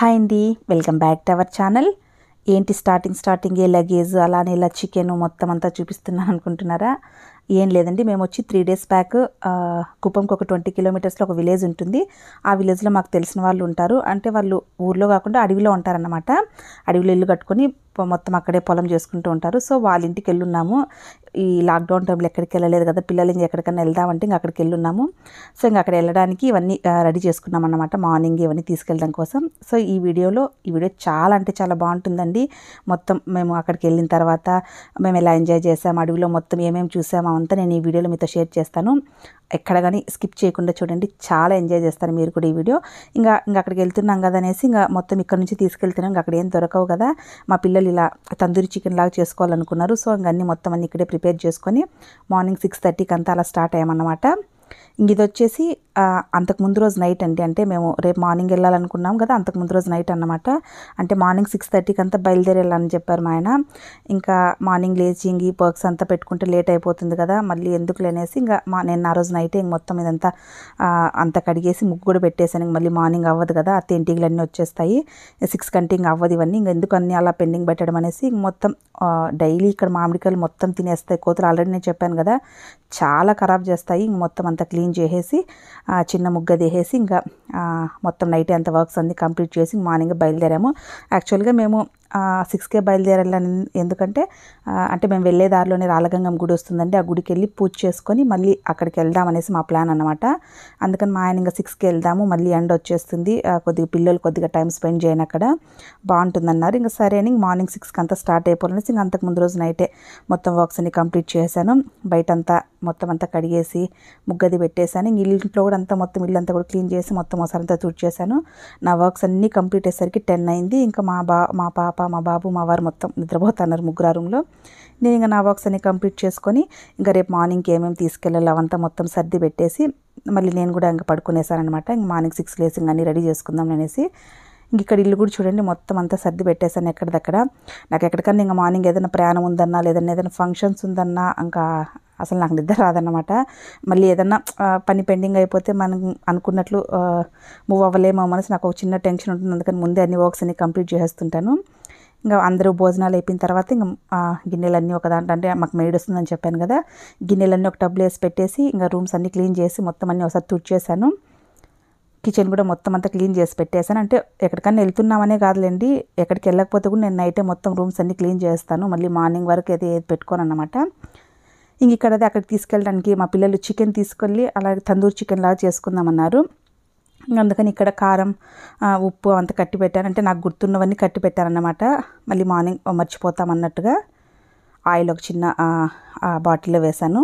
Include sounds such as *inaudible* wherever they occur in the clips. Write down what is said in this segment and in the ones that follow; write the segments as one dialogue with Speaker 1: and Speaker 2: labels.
Speaker 1: hi అండి welcome back to our channel ఏంటి starting starting ఏ లగేజ్ అలానే ఇలా చికెన్ మొత్తం అంతా చూపిస్తున్నాను అనుకుంటున్నారా ఏం లేదండి మేము వచ్చి త్రీ డేస్ బ్యాక్ కుప్పంకి ఒక ట్వంటీ కిలోమీటర్స్లో ఒక విలేజ్ ఉంటుంది ఆ విలేజ్లో మాకు తెలిసిన వాళ్ళు ఉంటారు అంటే వాళ్ళు ఊర్లో కాకుండా అడవిలో ఉంటారన్నమాట అడవిలో ఇల్లు కట్టుకొని మొత్తం అక్కడే పొలం చేసుకుంటూ ఉంటారు సో వాళ్ళ ఇంటికి వెళ్ళున్నాము ఈ లాక్డౌన్ టైంలో ఎక్కడికి వెళ్ళలేదు కదా పిల్లలు ఇంక ఎక్కడికైనా వెళ్దామంటే ఇంక అక్కడికి వెళ్ళున్నాము సో ఇంకా అక్కడ వెళ్ళడానికి ఇవన్నీ రెడీ చేసుకున్నాం అన్నమాట మార్నింగ్ ఇవన్నీ తీసుకెళ్ళడం కోసం సో ఈ వీడియోలో ఈ వీడియో చాలా అంటే చాలా బాగుంటుందండి మొత్తం మేము అక్కడికి వెళ్ళిన తర్వాత మేము ఎలా ఎంజాయ్ చేసాము అడవిలో మొత్తం ఏమేమి చూసామో అంతా నేను ఈ వీడియోలో మీతో షేర్ చేస్తాను ఎక్కడ కానీ స్కిప్ చేయకుండా చూడండి చాలా ఎంజాయ్ చేస్తారు మీరు కూడా ఈ వీడియో ఇంకా ఇంకా అక్కడికి వెళ్తున్నాం కదా అనేసి ఇంకా మొత్తం ఇక్కడ నుంచి తీసుకెళ్తున్నాం ఇంకా అక్కడ ఏం దొరకవు కదా మా పిల్లలు ఇలా తందూరి చికెన్ లాగా చేసుకోవాలనుకున్నారు సో ఇంకన్నీ మొత్తం అన్నీ ఇక్కడే ప్రిపేర్ చేసుకొని మార్నింగ్ సిక్స్ థర్టీకి అంతా అలా స్టార్ట్ అయ్యామన్నమాట ఇంక ఇది వచ్చేసి ముందు రోజు నైట్ అండి అంటే మేము రేపు మార్నింగ్ వెళ్ళాలనుకున్నాం కదా అంతకు ముందు రోజు నైట్ అనమాట అంటే మార్నింగ్ సిక్స్ థర్టీకి అంతా బయలుదేరి వెళ్ళాలని చెప్పారు మా ఆయన ఇంకా మార్నింగ్ లేచి ఇంక ఈ వర్క్స్ అంతా పెట్టుకుంటే లేట్ అయిపోతుంది కదా మళ్ళీ ఎందుకు లేనేసి ఇంకా మా నేను ఆ రోజు నైటే ఇంక మొత్తం ఇదంతా అంత కడిగేసి ముగ్గు కూడా పెట్టేసాను ఇంక మళ్ళీ మార్నింగ్ అవ్వదు కదా అత్త అన్నీ వచ్చేస్తాయి సిక్స్ కంటే ఇంక అవ్వదు ఇవన్నీ ఇంకా ఎందుకు అన్నీ అలా పెండింగ్ పెట్టడం అనేసి మొత్తం డైలీ ఇక్కడ మామిడికాయలు మొత్తం తినేస్తాయి కోతులు ఆల్రెడీ నేను చెప్పాను కదా చాలా ఖరాబ్ చేస్తాయి ఇంక మొత్తం అంతా క్లీన్ క్లీన్ చేసేసి ఆ చిన్న ముగ్గ తీసేసి ఇంకా మొత్తం నైట్ అంత వర్క్స్ అన్నీ కంప్లీట్ చేసి మార్నింగ్ బయలుదేరాము యాక్చువల్గా మేము సిక్స్కే బయలుదేరాలని ఎందుకంటే అంటే మేము వెళ్ళే దారిలోనే రాలగంగం గుడి వస్తుందండి ఆ గుడికి వెళ్ళి పూజ చేసుకొని మళ్ళీ అక్కడికి వెళ్దాం అనేసి మా ప్లాన్ అనమాట అందుకని మా ఆయన ఇంకా సిక్స్కి వెళ్దాము మళ్ళీ ఎండ వచ్చేస్తుంది కొద్దిగా పిల్లలు కొద్దిగా టైం స్పెండ్ చేయను అక్కడ బాగుంటుందన్నారు ఇంకా సరే అని మార్నింగ్ సిక్స్కి అంతా స్టార్ట్ అయిపోవాలనేసి ఇంకా అంతకు ముందు రోజు నైటే మొత్తం వర్క్స్ అన్ని కంప్లీట్ చేశాను బయటంతా మొత్తం అంతా కడిగేసి ముగ్గది పెట్టేశాను ఇంట్లో కూడా అంతా మొత్తం ఇల్లు అంతా కూడా క్లీన్ చేసి మొత్తం ఒకసారి అంతా తుడిచేశాను నా వర్క్స్ అన్నీ కంప్లీట్ అయ్యేసరికి టెన్ అయింది ఇంకా మా బా మా పాప మా బాబు మా వారు మొత్తం నిద్రపోతున్నారు ముగ్గురు రూమ్లో నేను ఇంకా నా వర్క్స్ అన్ని కంప్లీట్ చేసుకొని ఇంకా రేపు మార్నింగ్కి ఏమేమి తీసుకెళ్ళాలి అవంతా మొత్తం సర్ది పెట్టేసి మళ్ళీ నేను కూడా ఇంకా పడుకునేసానమాట ఇంక మార్నింగ్ సిక్స్ లేసి ఇంక అన్నీ రెడీ చేసుకుందాం అనేసి ఇంక ఇక్కడ ఇల్లు కూడా చూడండి మొత్తం అంతా సర్ది పెట్టేశాను ఎక్కడిదక్కడ నాకు ఎక్కడికన్నా ఇంకా మార్నింగ్ ఏదైనా ప్రయాణం ఉందన్నా లేదన్నా ఏదైనా ఫంక్షన్స్ ఉందన్నా ఇంకా అసలు నాకు నిద్ర రాదన్నమాట మళ్ళీ ఏదన్నా పని పెండింగ్ అయిపోతే మనం అనుకున్నట్లు మూవ్ అవ్వలేమో మనసు నాకు ఒక చిన్న టెన్షన్ ఉంటుంది అందుకని ముందే అన్ని వర్క్స్ అన్ని కంప్లీట్ చేసేస్తుంటాను ఇంకా అందరూ భోజనాలు అయిపోయిన తర్వాత ఇంకా గిన్నెలన్నీ ఒక దాంట్లో అంటే మాకు మేడ్ వస్తుందని చెప్పాను కదా గిన్నెలన్నీ ఒక టబ్లో వేసి పెట్టేసి ఇంకా రూమ్స్ అన్నీ క్లీన్ చేసి మొత్తం అన్నీ ఒకసారి తుడిచేసాను కిచెన్ కూడా మొత్తం అంతా క్లీన్ చేసి పెట్టేశాను అంటే ఎక్కడికన్నా వెళ్తున్నామనే కాదులేండి ఎక్కడికి వెళ్ళకపోతే కూడా నేను నైటే మొత్తం రూమ్స్ అన్నీ క్లీన్ చేస్తాను మళ్ళీ మార్నింగ్ వరకు అయితే ఏది పెట్టుకోను అనమాట ఇంక ఇక్కడ అదే అక్కడికి తీసుకెళ్ళడానికి మా పిల్లలు చికెన్ తీసుకెళ్ళి అలాగే తందూరి చికెన్ లాగా చేసుకుందామన్నారు అందుకని ఇక్కడ కారం ఉప్పు అంత కట్టి పెట్టాను అంటే నాకు గుర్తున్నవన్నీ కట్టి పెట్టానన్నమాట మళ్ళీ మార్నింగ్ మర్చిపోతాం అన్నట్టుగా ఆయిల్ ఒక చిన్న బాటిల్లో వేశాను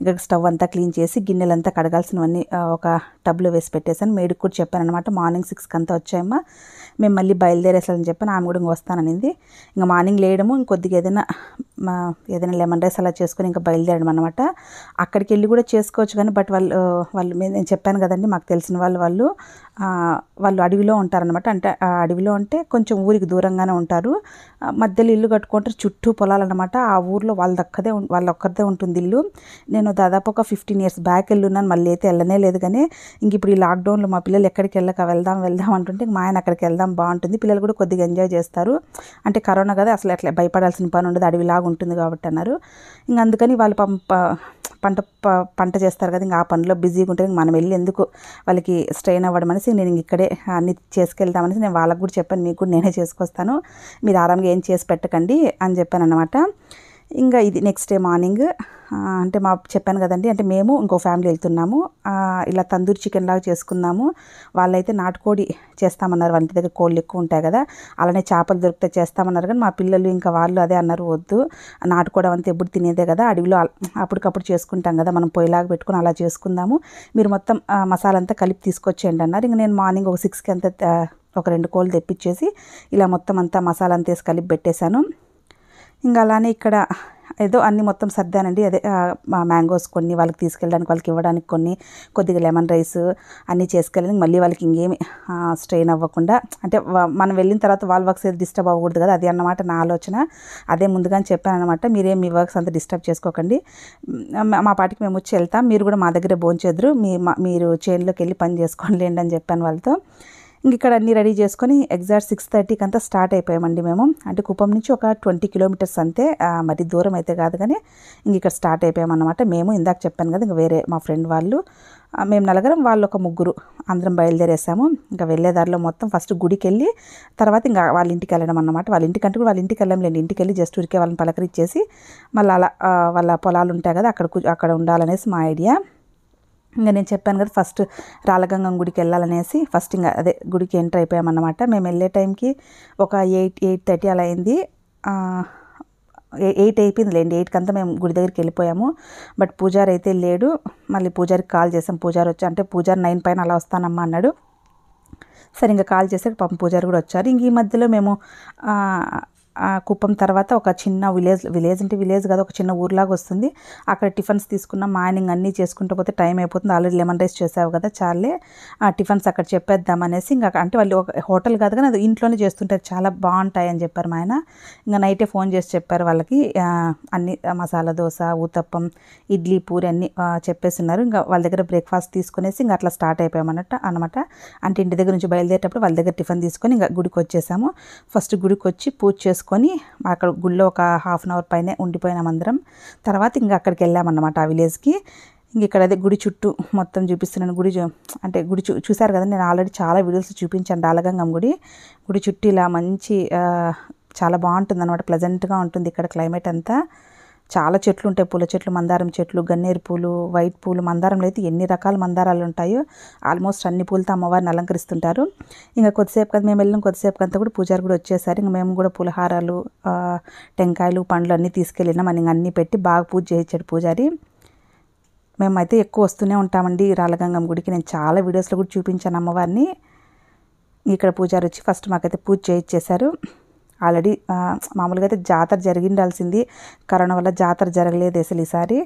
Speaker 1: ఇక్కడ స్టవ్ అంతా క్లీన్ చేసి గిన్నెలంతా కడగాల్సినవన్నీ ఒక టబ్లో వేసి పెట్టేశాను మేడికి కూడా చెప్పాను అనమాట మార్నింగ్ సిక్స్కి అంతా వచ్చాయమ్మా మేము మళ్ళీ బయలుదేరేసాలని చెప్పాను ఆమె కూడా వస్తాననింది ఇంకా మార్నింగ్ లేయడము ఇంకొద్దిగా ఏదైనా మా ఏదైనా లెమన్ రైస్ అలా చేసుకుని ఇంకా బయలుదేరడం అనమాట అక్కడికి వెళ్ళి కూడా చేసుకోవచ్చు కానీ బట్ వాళ్ళు వాళ్ళు నేను చెప్పాను కదండి మాకు తెలిసిన వాళ్ళు వాళ్ళు వాళ్ళు అడవిలో ఉంటారనమాట అంటే అడవిలో ఉంటే కొంచెం ఊరికి దూరంగానే ఉంటారు మధ్యలో ఇల్లు కట్టుకుంటారు చుట్టూ పొలాలన్నమాట ఆ ఊర్లో వాళ్ళ ఒక్కరిదే ఉంటుంది ఇల్లు నేను దాదాపు ఒక ఫిఫ్టీన్ ఇయర్స్ బ్యాక్ వెళ్ళున్నాను మళ్ళీ అయితే వెళ్ళనే లేదు కానీ ఇంక ఇప్పుడు ఈ లాక్డౌన్లో మా పిల్లలు ఎక్కడికి వెళ్ళక వెళ్దాం వెళ్దాం అంటుంటే మా ఆయన అక్కడికి వెళ్దాం బాగుంటుంది పిల్లలు కూడా కొద్దిగా ఎంజాయ్ చేస్తారు అంటే కరోనా కదా అసలు అట్లా భయపడాల్సిన పని ఉండదు అడవిలాగా ఉంటుంది కాబట్టి అన్నారు ఇంక అందుకని వాళ్ళు పంప పంట ప పంట చేస్తారు కదా ఇంకా ఆ పనిలో బిజీగా ఉంటే మనం వెళ్ళి ఎందుకు వాళ్ళకి స్ట్రెయిన్ అవ్వడం అనేసి నేను ఇక్కడే అన్ని చేసుకెళ్తామనేసి నేను వాళ్ళకు కూడా చెప్పాను మీకు కూడా నేనే చేసుకొస్తాను మీరు ఆరాంగా ఏం చేసి పెట్టకండి అని చెప్పాను అనమాట ఇంకా ఇది నెక్స్ట్ డే మార్నింగ్ అంటే మా చెప్పాను కదండి అంటే మేము ఇంకో ఫ్యామిలీ వెళ్తున్నాము ఇలా తందూరి చికెన్ లాగా చేసుకున్నాము వాళ్ళైతే నాటుకోడి చేస్తామన్నారు వాళ్ళ దగ్గర కోళ్ళు ఎక్కువ ఉంటాయి కదా అలానే చేపలు దొరికితే చేస్తామన్నారు కానీ మా పిల్లలు ఇంకా వాళ్ళు అదే అన్నారు వద్దు నాటుకోవడం అంతా ఎప్పుడు తినేదే కదా అడవిలో అప్పటికప్పుడు చేసుకుంటాం కదా మనం పొయ్యిలాగా పెట్టుకుని అలా చేసుకుందాము మీరు మొత్తం మసాలా అంతా కలిపి తీసుకొచ్చేయండి అన్నారు ఇంక నేను మార్నింగ్ ఒక సిక్స్కి అంత ఒక రెండు కోళ్ళు తెప్పించేసి ఇలా మొత్తం అంతా మసాలా అంతా వేసి కలిపి పెట్టేశాను ఇంకా అలానే ఇక్కడ ఏదో అన్ని మొత్తం సర్దానండి అదే మా మ్యాంగోస్ కొన్ని వాళ్ళకి తీసుకెళ్ళడానికి వాళ్ళకి ఇవ్వడానికి కొన్ని కొద్దిగా లెమన్ రైస్ అన్నీ చేసుకెళ్ళడానికి మళ్ళీ వాళ్ళకి ఇంకేమి స్ట్రెయిన్ అవ్వకుండా అంటే మనం వెళ్ళిన తర్వాత వాళ్ళ వర్క్స్ ఏది డిస్టర్బ్ అవ్వకూడదు కదా అది అన్నమాట నా ఆలోచన అదే ముందుగానే చెప్పానమాట మీరేం మీ వర్క్స్ అంతా డిస్టర్బ్ చేసుకోకండి మా పాటికి మేము వచ్చి వెళ్తాం మీరు కూడా మా దగ్గరే భోంచేద్దరు మీ మీరు చేనులోకి వెళ్ళి పని చేసుకోండి లేండి అని చెప్పాను వాళ్ళతో ఇంక ఇక్కడ అన్నీ రెడీ చేసుకొని ఎగ్జాక్ట్ సిక్స్ థర్టీకి అంతా స్టార్ట్ అయిపోయామండి మేము అంటే కుప్పం నుంచి ఒక ట్వంటీ కిలోమీటర్స్ అంతే మరి దూరం అయితే కాదు కానీ ఇంక ఇక్కడ స్టార్ట్ అయిపోయామన్నమాట మేము ఇందాక చెప్పాను కదా ఇంక వేరే మా ఫ్రెండ్ వాళ్ళు మేము నలగరం వాళ్ళు ఒక ముగ్గురు అందరం బయలుదేరేసాము ఇంకా వెళ్ళేదారిలో మొత్తం ఫస్ట్ గుడికి వెళ్ళి తర్వాత ఇంకా వాళ్ళ ఇంటికి వెళ్ళడం అనమాట వాళ్ళ ఇంటికంటే కూడా వాళ్ళ ఇంటికి వెళ్ళంలేండి ఇంటికి వెళ్ళి జస్ట్ ఉరికే వాళ్ళని పలకరించేసి మళ్ళీ అలా వాళ్ళ పొలాలు ఉంటాయి కదా అక్కడ అక్కడ ఉండాలనేసి మా ఐడియా ఇంకా నేను చెప్పాను కదా ఫస్ట్ రాలగంగం గుడికి వెళ్ళాలనేసి ఫస్ట్ ఇంకా అదే గుడికి ఎంటర్ అయిపోయామన్నమాట మేము వెళ్ళే టైంకి ఒక ఎయిట్ ఎయిట్ థర్టీ అలా అయింది ఎయిట్ అయిపోయింది లేండి ఎయిట్ కంతా మేము గుడి దగ్గరికి వెళ్ళిపోయాము బట్ పూజారి అయితే లేడు మళ్ళీ పూజారికి కాల్ చేసాం పూజారి వచ్చి అంటే పూజారి నైన్ పైన అలా వస్తానమ్మా అన్నాడు సరే ఇంకా కాల్ చేసాక పాపం పూజారి కూడా వచ్చారు ఇంక ఈ మధ్యలో మేము కుప్పం తర్వాత ఒక చిన్న విలేజ్ విలేజ్ అంటే విలేజ్ కాదు ఒక చిన్న ఊర్లాగా వస్తుంది అక్కడ టిఫిన్స్ తీసుకున్న మార్నింగ్ అన్నీ చేసుకుంటూ పోతే టైం అయిపోతుంది ఆల్రెడీ లెమన్ రైస్ చేసావు కదా చాలే ఆ టిఫిన్స్ అక్కడ చెప్పేద్దాం అనేసి ఇంకా అంటే వాళ్ళు ఒక హోటల్ కాదు కానీ అది ఇంట్లోనే చేస్తుంటారు చాలా బాగుంటాయి అని చెప్పారు మా ఆయన ఇంకా నైటే ఫోన్ చేసి చెప్పారు వాళ్ళకి అన్ని మసాలా దోశ ఊతప్పం ఇడ్లీ పూరి అన్ని చెప్పేసి ఉన్నారు ఇంకా వాళ్ళ దగ్గర బ్రేక్ఫాస్ట్ తీసుకునేసి ఇంకా అట్లా స్టార్ట్ అయిపోయామన్నట్ట అనమాట అంటే ఇంటి దగ్గర నుంచి బయలుదేరేటప్పుడు వాళ్ళ దగ్గర టిఫిన్ తీసుకొని ఇంకా గుడికి వచ్చేసాము ఫస్ట్ గుడికి వచ్చి పూజ చేసుకుని చేసుకొని అక్కడ గుళ్ళో ఒక హాఫ్ అన్ అవర్ పైనే ఉండిపోయినాం అందరం తర్వాత ఇంకా అక్కడికి వెళ్ళామన్నమాట ఆ విలేజ్కి ఇంక ఇక్కడ అదే గుడి చుట్టూ మొత్తం చూపిస్తున్నాను గుడి అంటే గుడి చూ చూశారు కదా నేను ఆల్రెడీ చాలా వీడియోస్ చూపించాను డాలగంగం గుడి గుడి చుట్టూ ఇలా మంచి చాలా బాగుంటుంది అనమాట ప్లజెంట్గా ఉంటుంది ఇక్కడ క్లైమేట్ అంతా చాలా చెట్లు ఉంటాయి పూల చెట్లు మందారం చెట్లు గన్నేరు పూలు వైట్ పూలు మందారంలో అయితే ఎన్ని రకాల మందారాలు ఉంటాయో ఆల్మోస్ట్ అన్ని పూలతో అమ్మవారిని అలంకరిస్తుంటారు ఇంకా కొద్దిసేపు కదా మేము వెళ్ళిన కొద్దిసేపు అంతా కూడా పూజారి కూడా వచ్చేసారు ఇంకా మేము కూడా పులహారాలు టెంకాయలు పండ్లు అన్నీ తీసుకెళ్ళినాం అని అన్నీ పెట్టి బాగా పూజ చేయించాడు పూజారి మేమైతే ఎక్కువ వస్తూనే ఉంటామండి రాలగంగం గుడికి నేను చాలా వీడియోస్లో కూడా చూపించాను అమ్మవారిని ఇక్కడ పూజారి వచ్చి ఫస్ట్ మాకైతే పూజ చేయించేశారు ఆల్రెడీ మామూలుగా అయితే జాతర జరిగిండాల్సింది కరోనా వల్ల జాతర జరగలేదు అసలు ఈసారి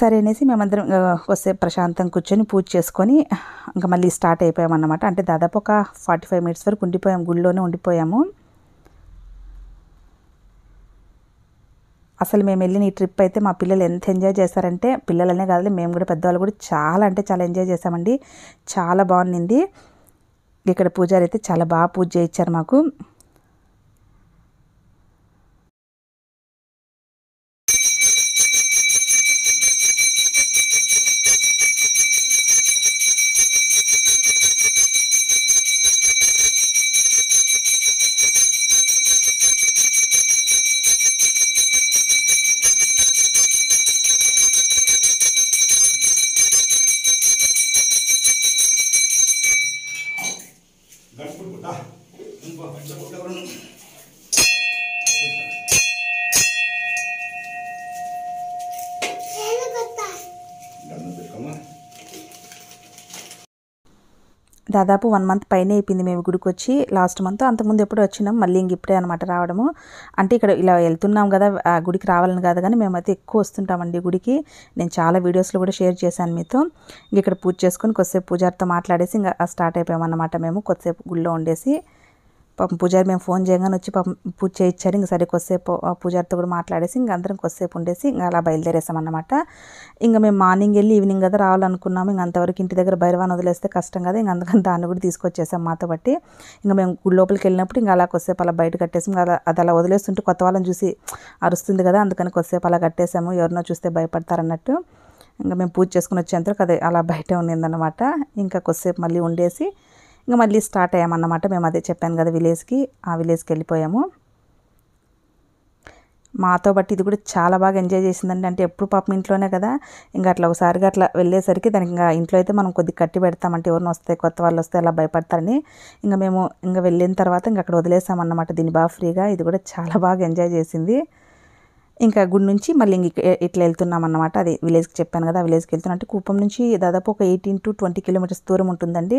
Speaker 1: సరే అనేసి మేమందరం కొద్దిసేపు ప్రశాంతం కూర్చొని పూజ చేసుకొని ఇంకా మళ్ళీ స్టార్ట్ అయిపోయామన్నమాట అంటే దాదాపు ఒక ఫార్టీ ఫైవ్ మినిట్స్ వరకు ఉండిపోయాం గుళ్ళోనే ఉండిపోయాము అసలు మేము వెళ్ళిన ఈ ట్రిప్ అయితే మా పిల్లలు ఎంత ఎంజాయ్ చేశారంటే పిల్లలనే కాదు మేము కూడా పెద్దవాళ్ళు కూడా చాలా అంటే చాలా ఎంజాయ్ చేశామండి చాలా బాగుంది ఇక్కడ పూజారి అయితే చాలా బాగా పూజ చేయించారు మాకు దాదాపు వన్ మంత్ పైన అయిపోయింది మేము గుడికి వచ్చి లాస్ట్ మంత్ అంతకుముందు ఎప్పుడు వచ్చినాం మళ్ళీ ఇంక ఇప్పుడే అనమాట రావడము అంటే ఇక్కడ ఇలా వెళ్తున్నాం కదా ఆ గుడికి రావాలని కాదు కానీ మేమైతే ఎక్కువ వస్తుంటామండి గుడికి నేను చాలా వీడియోస్లో కూడా షేర్ చేశాను మీతో ఇక్కడ పూజ చేసుకొని కొద్దిసేపు పూజారితో మాట్లాడేసి ఇంకా స్టార్ట్ అయిపోయామన్నమాట మేము కొద్దిసేపు గుళ్ళో ఉండేసి పాపం పూజారి మేము ఫోన్ చేయగానే వచ్చి పాపం పూజ చేయించారు ఇంక సరే కొద్దిసేపు పూజారితో కూడా మాట్లాడేసి ఇంక అందరం కొద్దిసేపు ఉండేసి ఇంకా అలా బయలుదేరేసామన్నమాట ఇంకా మేము మార్నింగ్ వెళ్ళి ఈవినింగ్ కదా రావాలనుకున్నాము ఇంక అంతవరకు ఇంటి దగ్గర బైరవాన్ వదిలేస్తే కష్టం కదా ఇంక అందుకని దాన్ని కూడా తీసుకొచ్చేసాం మాతో బట్టి ఇంకా మేము గుడి లోపలికి వెళ్ళినప్పుడు ఇంకా అలా కొద్దిసేపు అలా బయట కట్టేసి అలా అది అలా వదిలేస్తుంటే కొత్త వాళ్ళని చూసి అరుస్తుంది కదా అందుకని కొద్దిసేపు అలా కట్టేసాము ఎవరినో చూస్తే భయపడతారన్నట్టు ఇంకా మేము పూజ చేసుకుని వచ్చేంతవరకు అదే అలా బయట ఉండిందనమాట ఇంకా కొద్దిసేపు మళ్ళీ ఉండేసి ఇంకా మళ్ళీ స్టార్ట్ అయ్యామన్నమాట మేము అదే చెప్పాను కదా విలేజ్కి ఆ విలేజ్కి వెళ్ళిపోయాము మాతో బట్టి ఇది కూడా చాలా బాగా ఎంజాయ్ చేసిందండి అంటే ఎప్పుడు పాపం ఇంట్లోనే కదా ఇంకా అట్లా ఒకసారిగా అట్లా వెళ్ళేసరికి దానికి ఇంకా ఇంట్లో అయితే మనం కొద్దిగా కట్టి పెడతామంటే ఎవరిని వస్తే కొత్త వాళ్ళు వస్తే అలా భయపడతారని ఇంకా మేము ఇంకా వెళ్ళిన తర్వాత ఇంకా అక్కడ వదిలేసామన్నమాట దీన్ని బాగా ఫ్రీగా ఇది కూడా చాలా బాగా ఎంజాయ్ చేసింది ఇంకా గుడి నుంచి మళ్ళీ ఇట్లా వెళ్తున్నాం అన్నమాట అది విలేజ్కి చెప్పాను కదా విలేజ్కి అంటే కూపం నుంచి దాదాపు ఒక ఎయిటీన్ టు ట్వంటీ కిలోమీటర్స్ దూరం ఉంటుందండి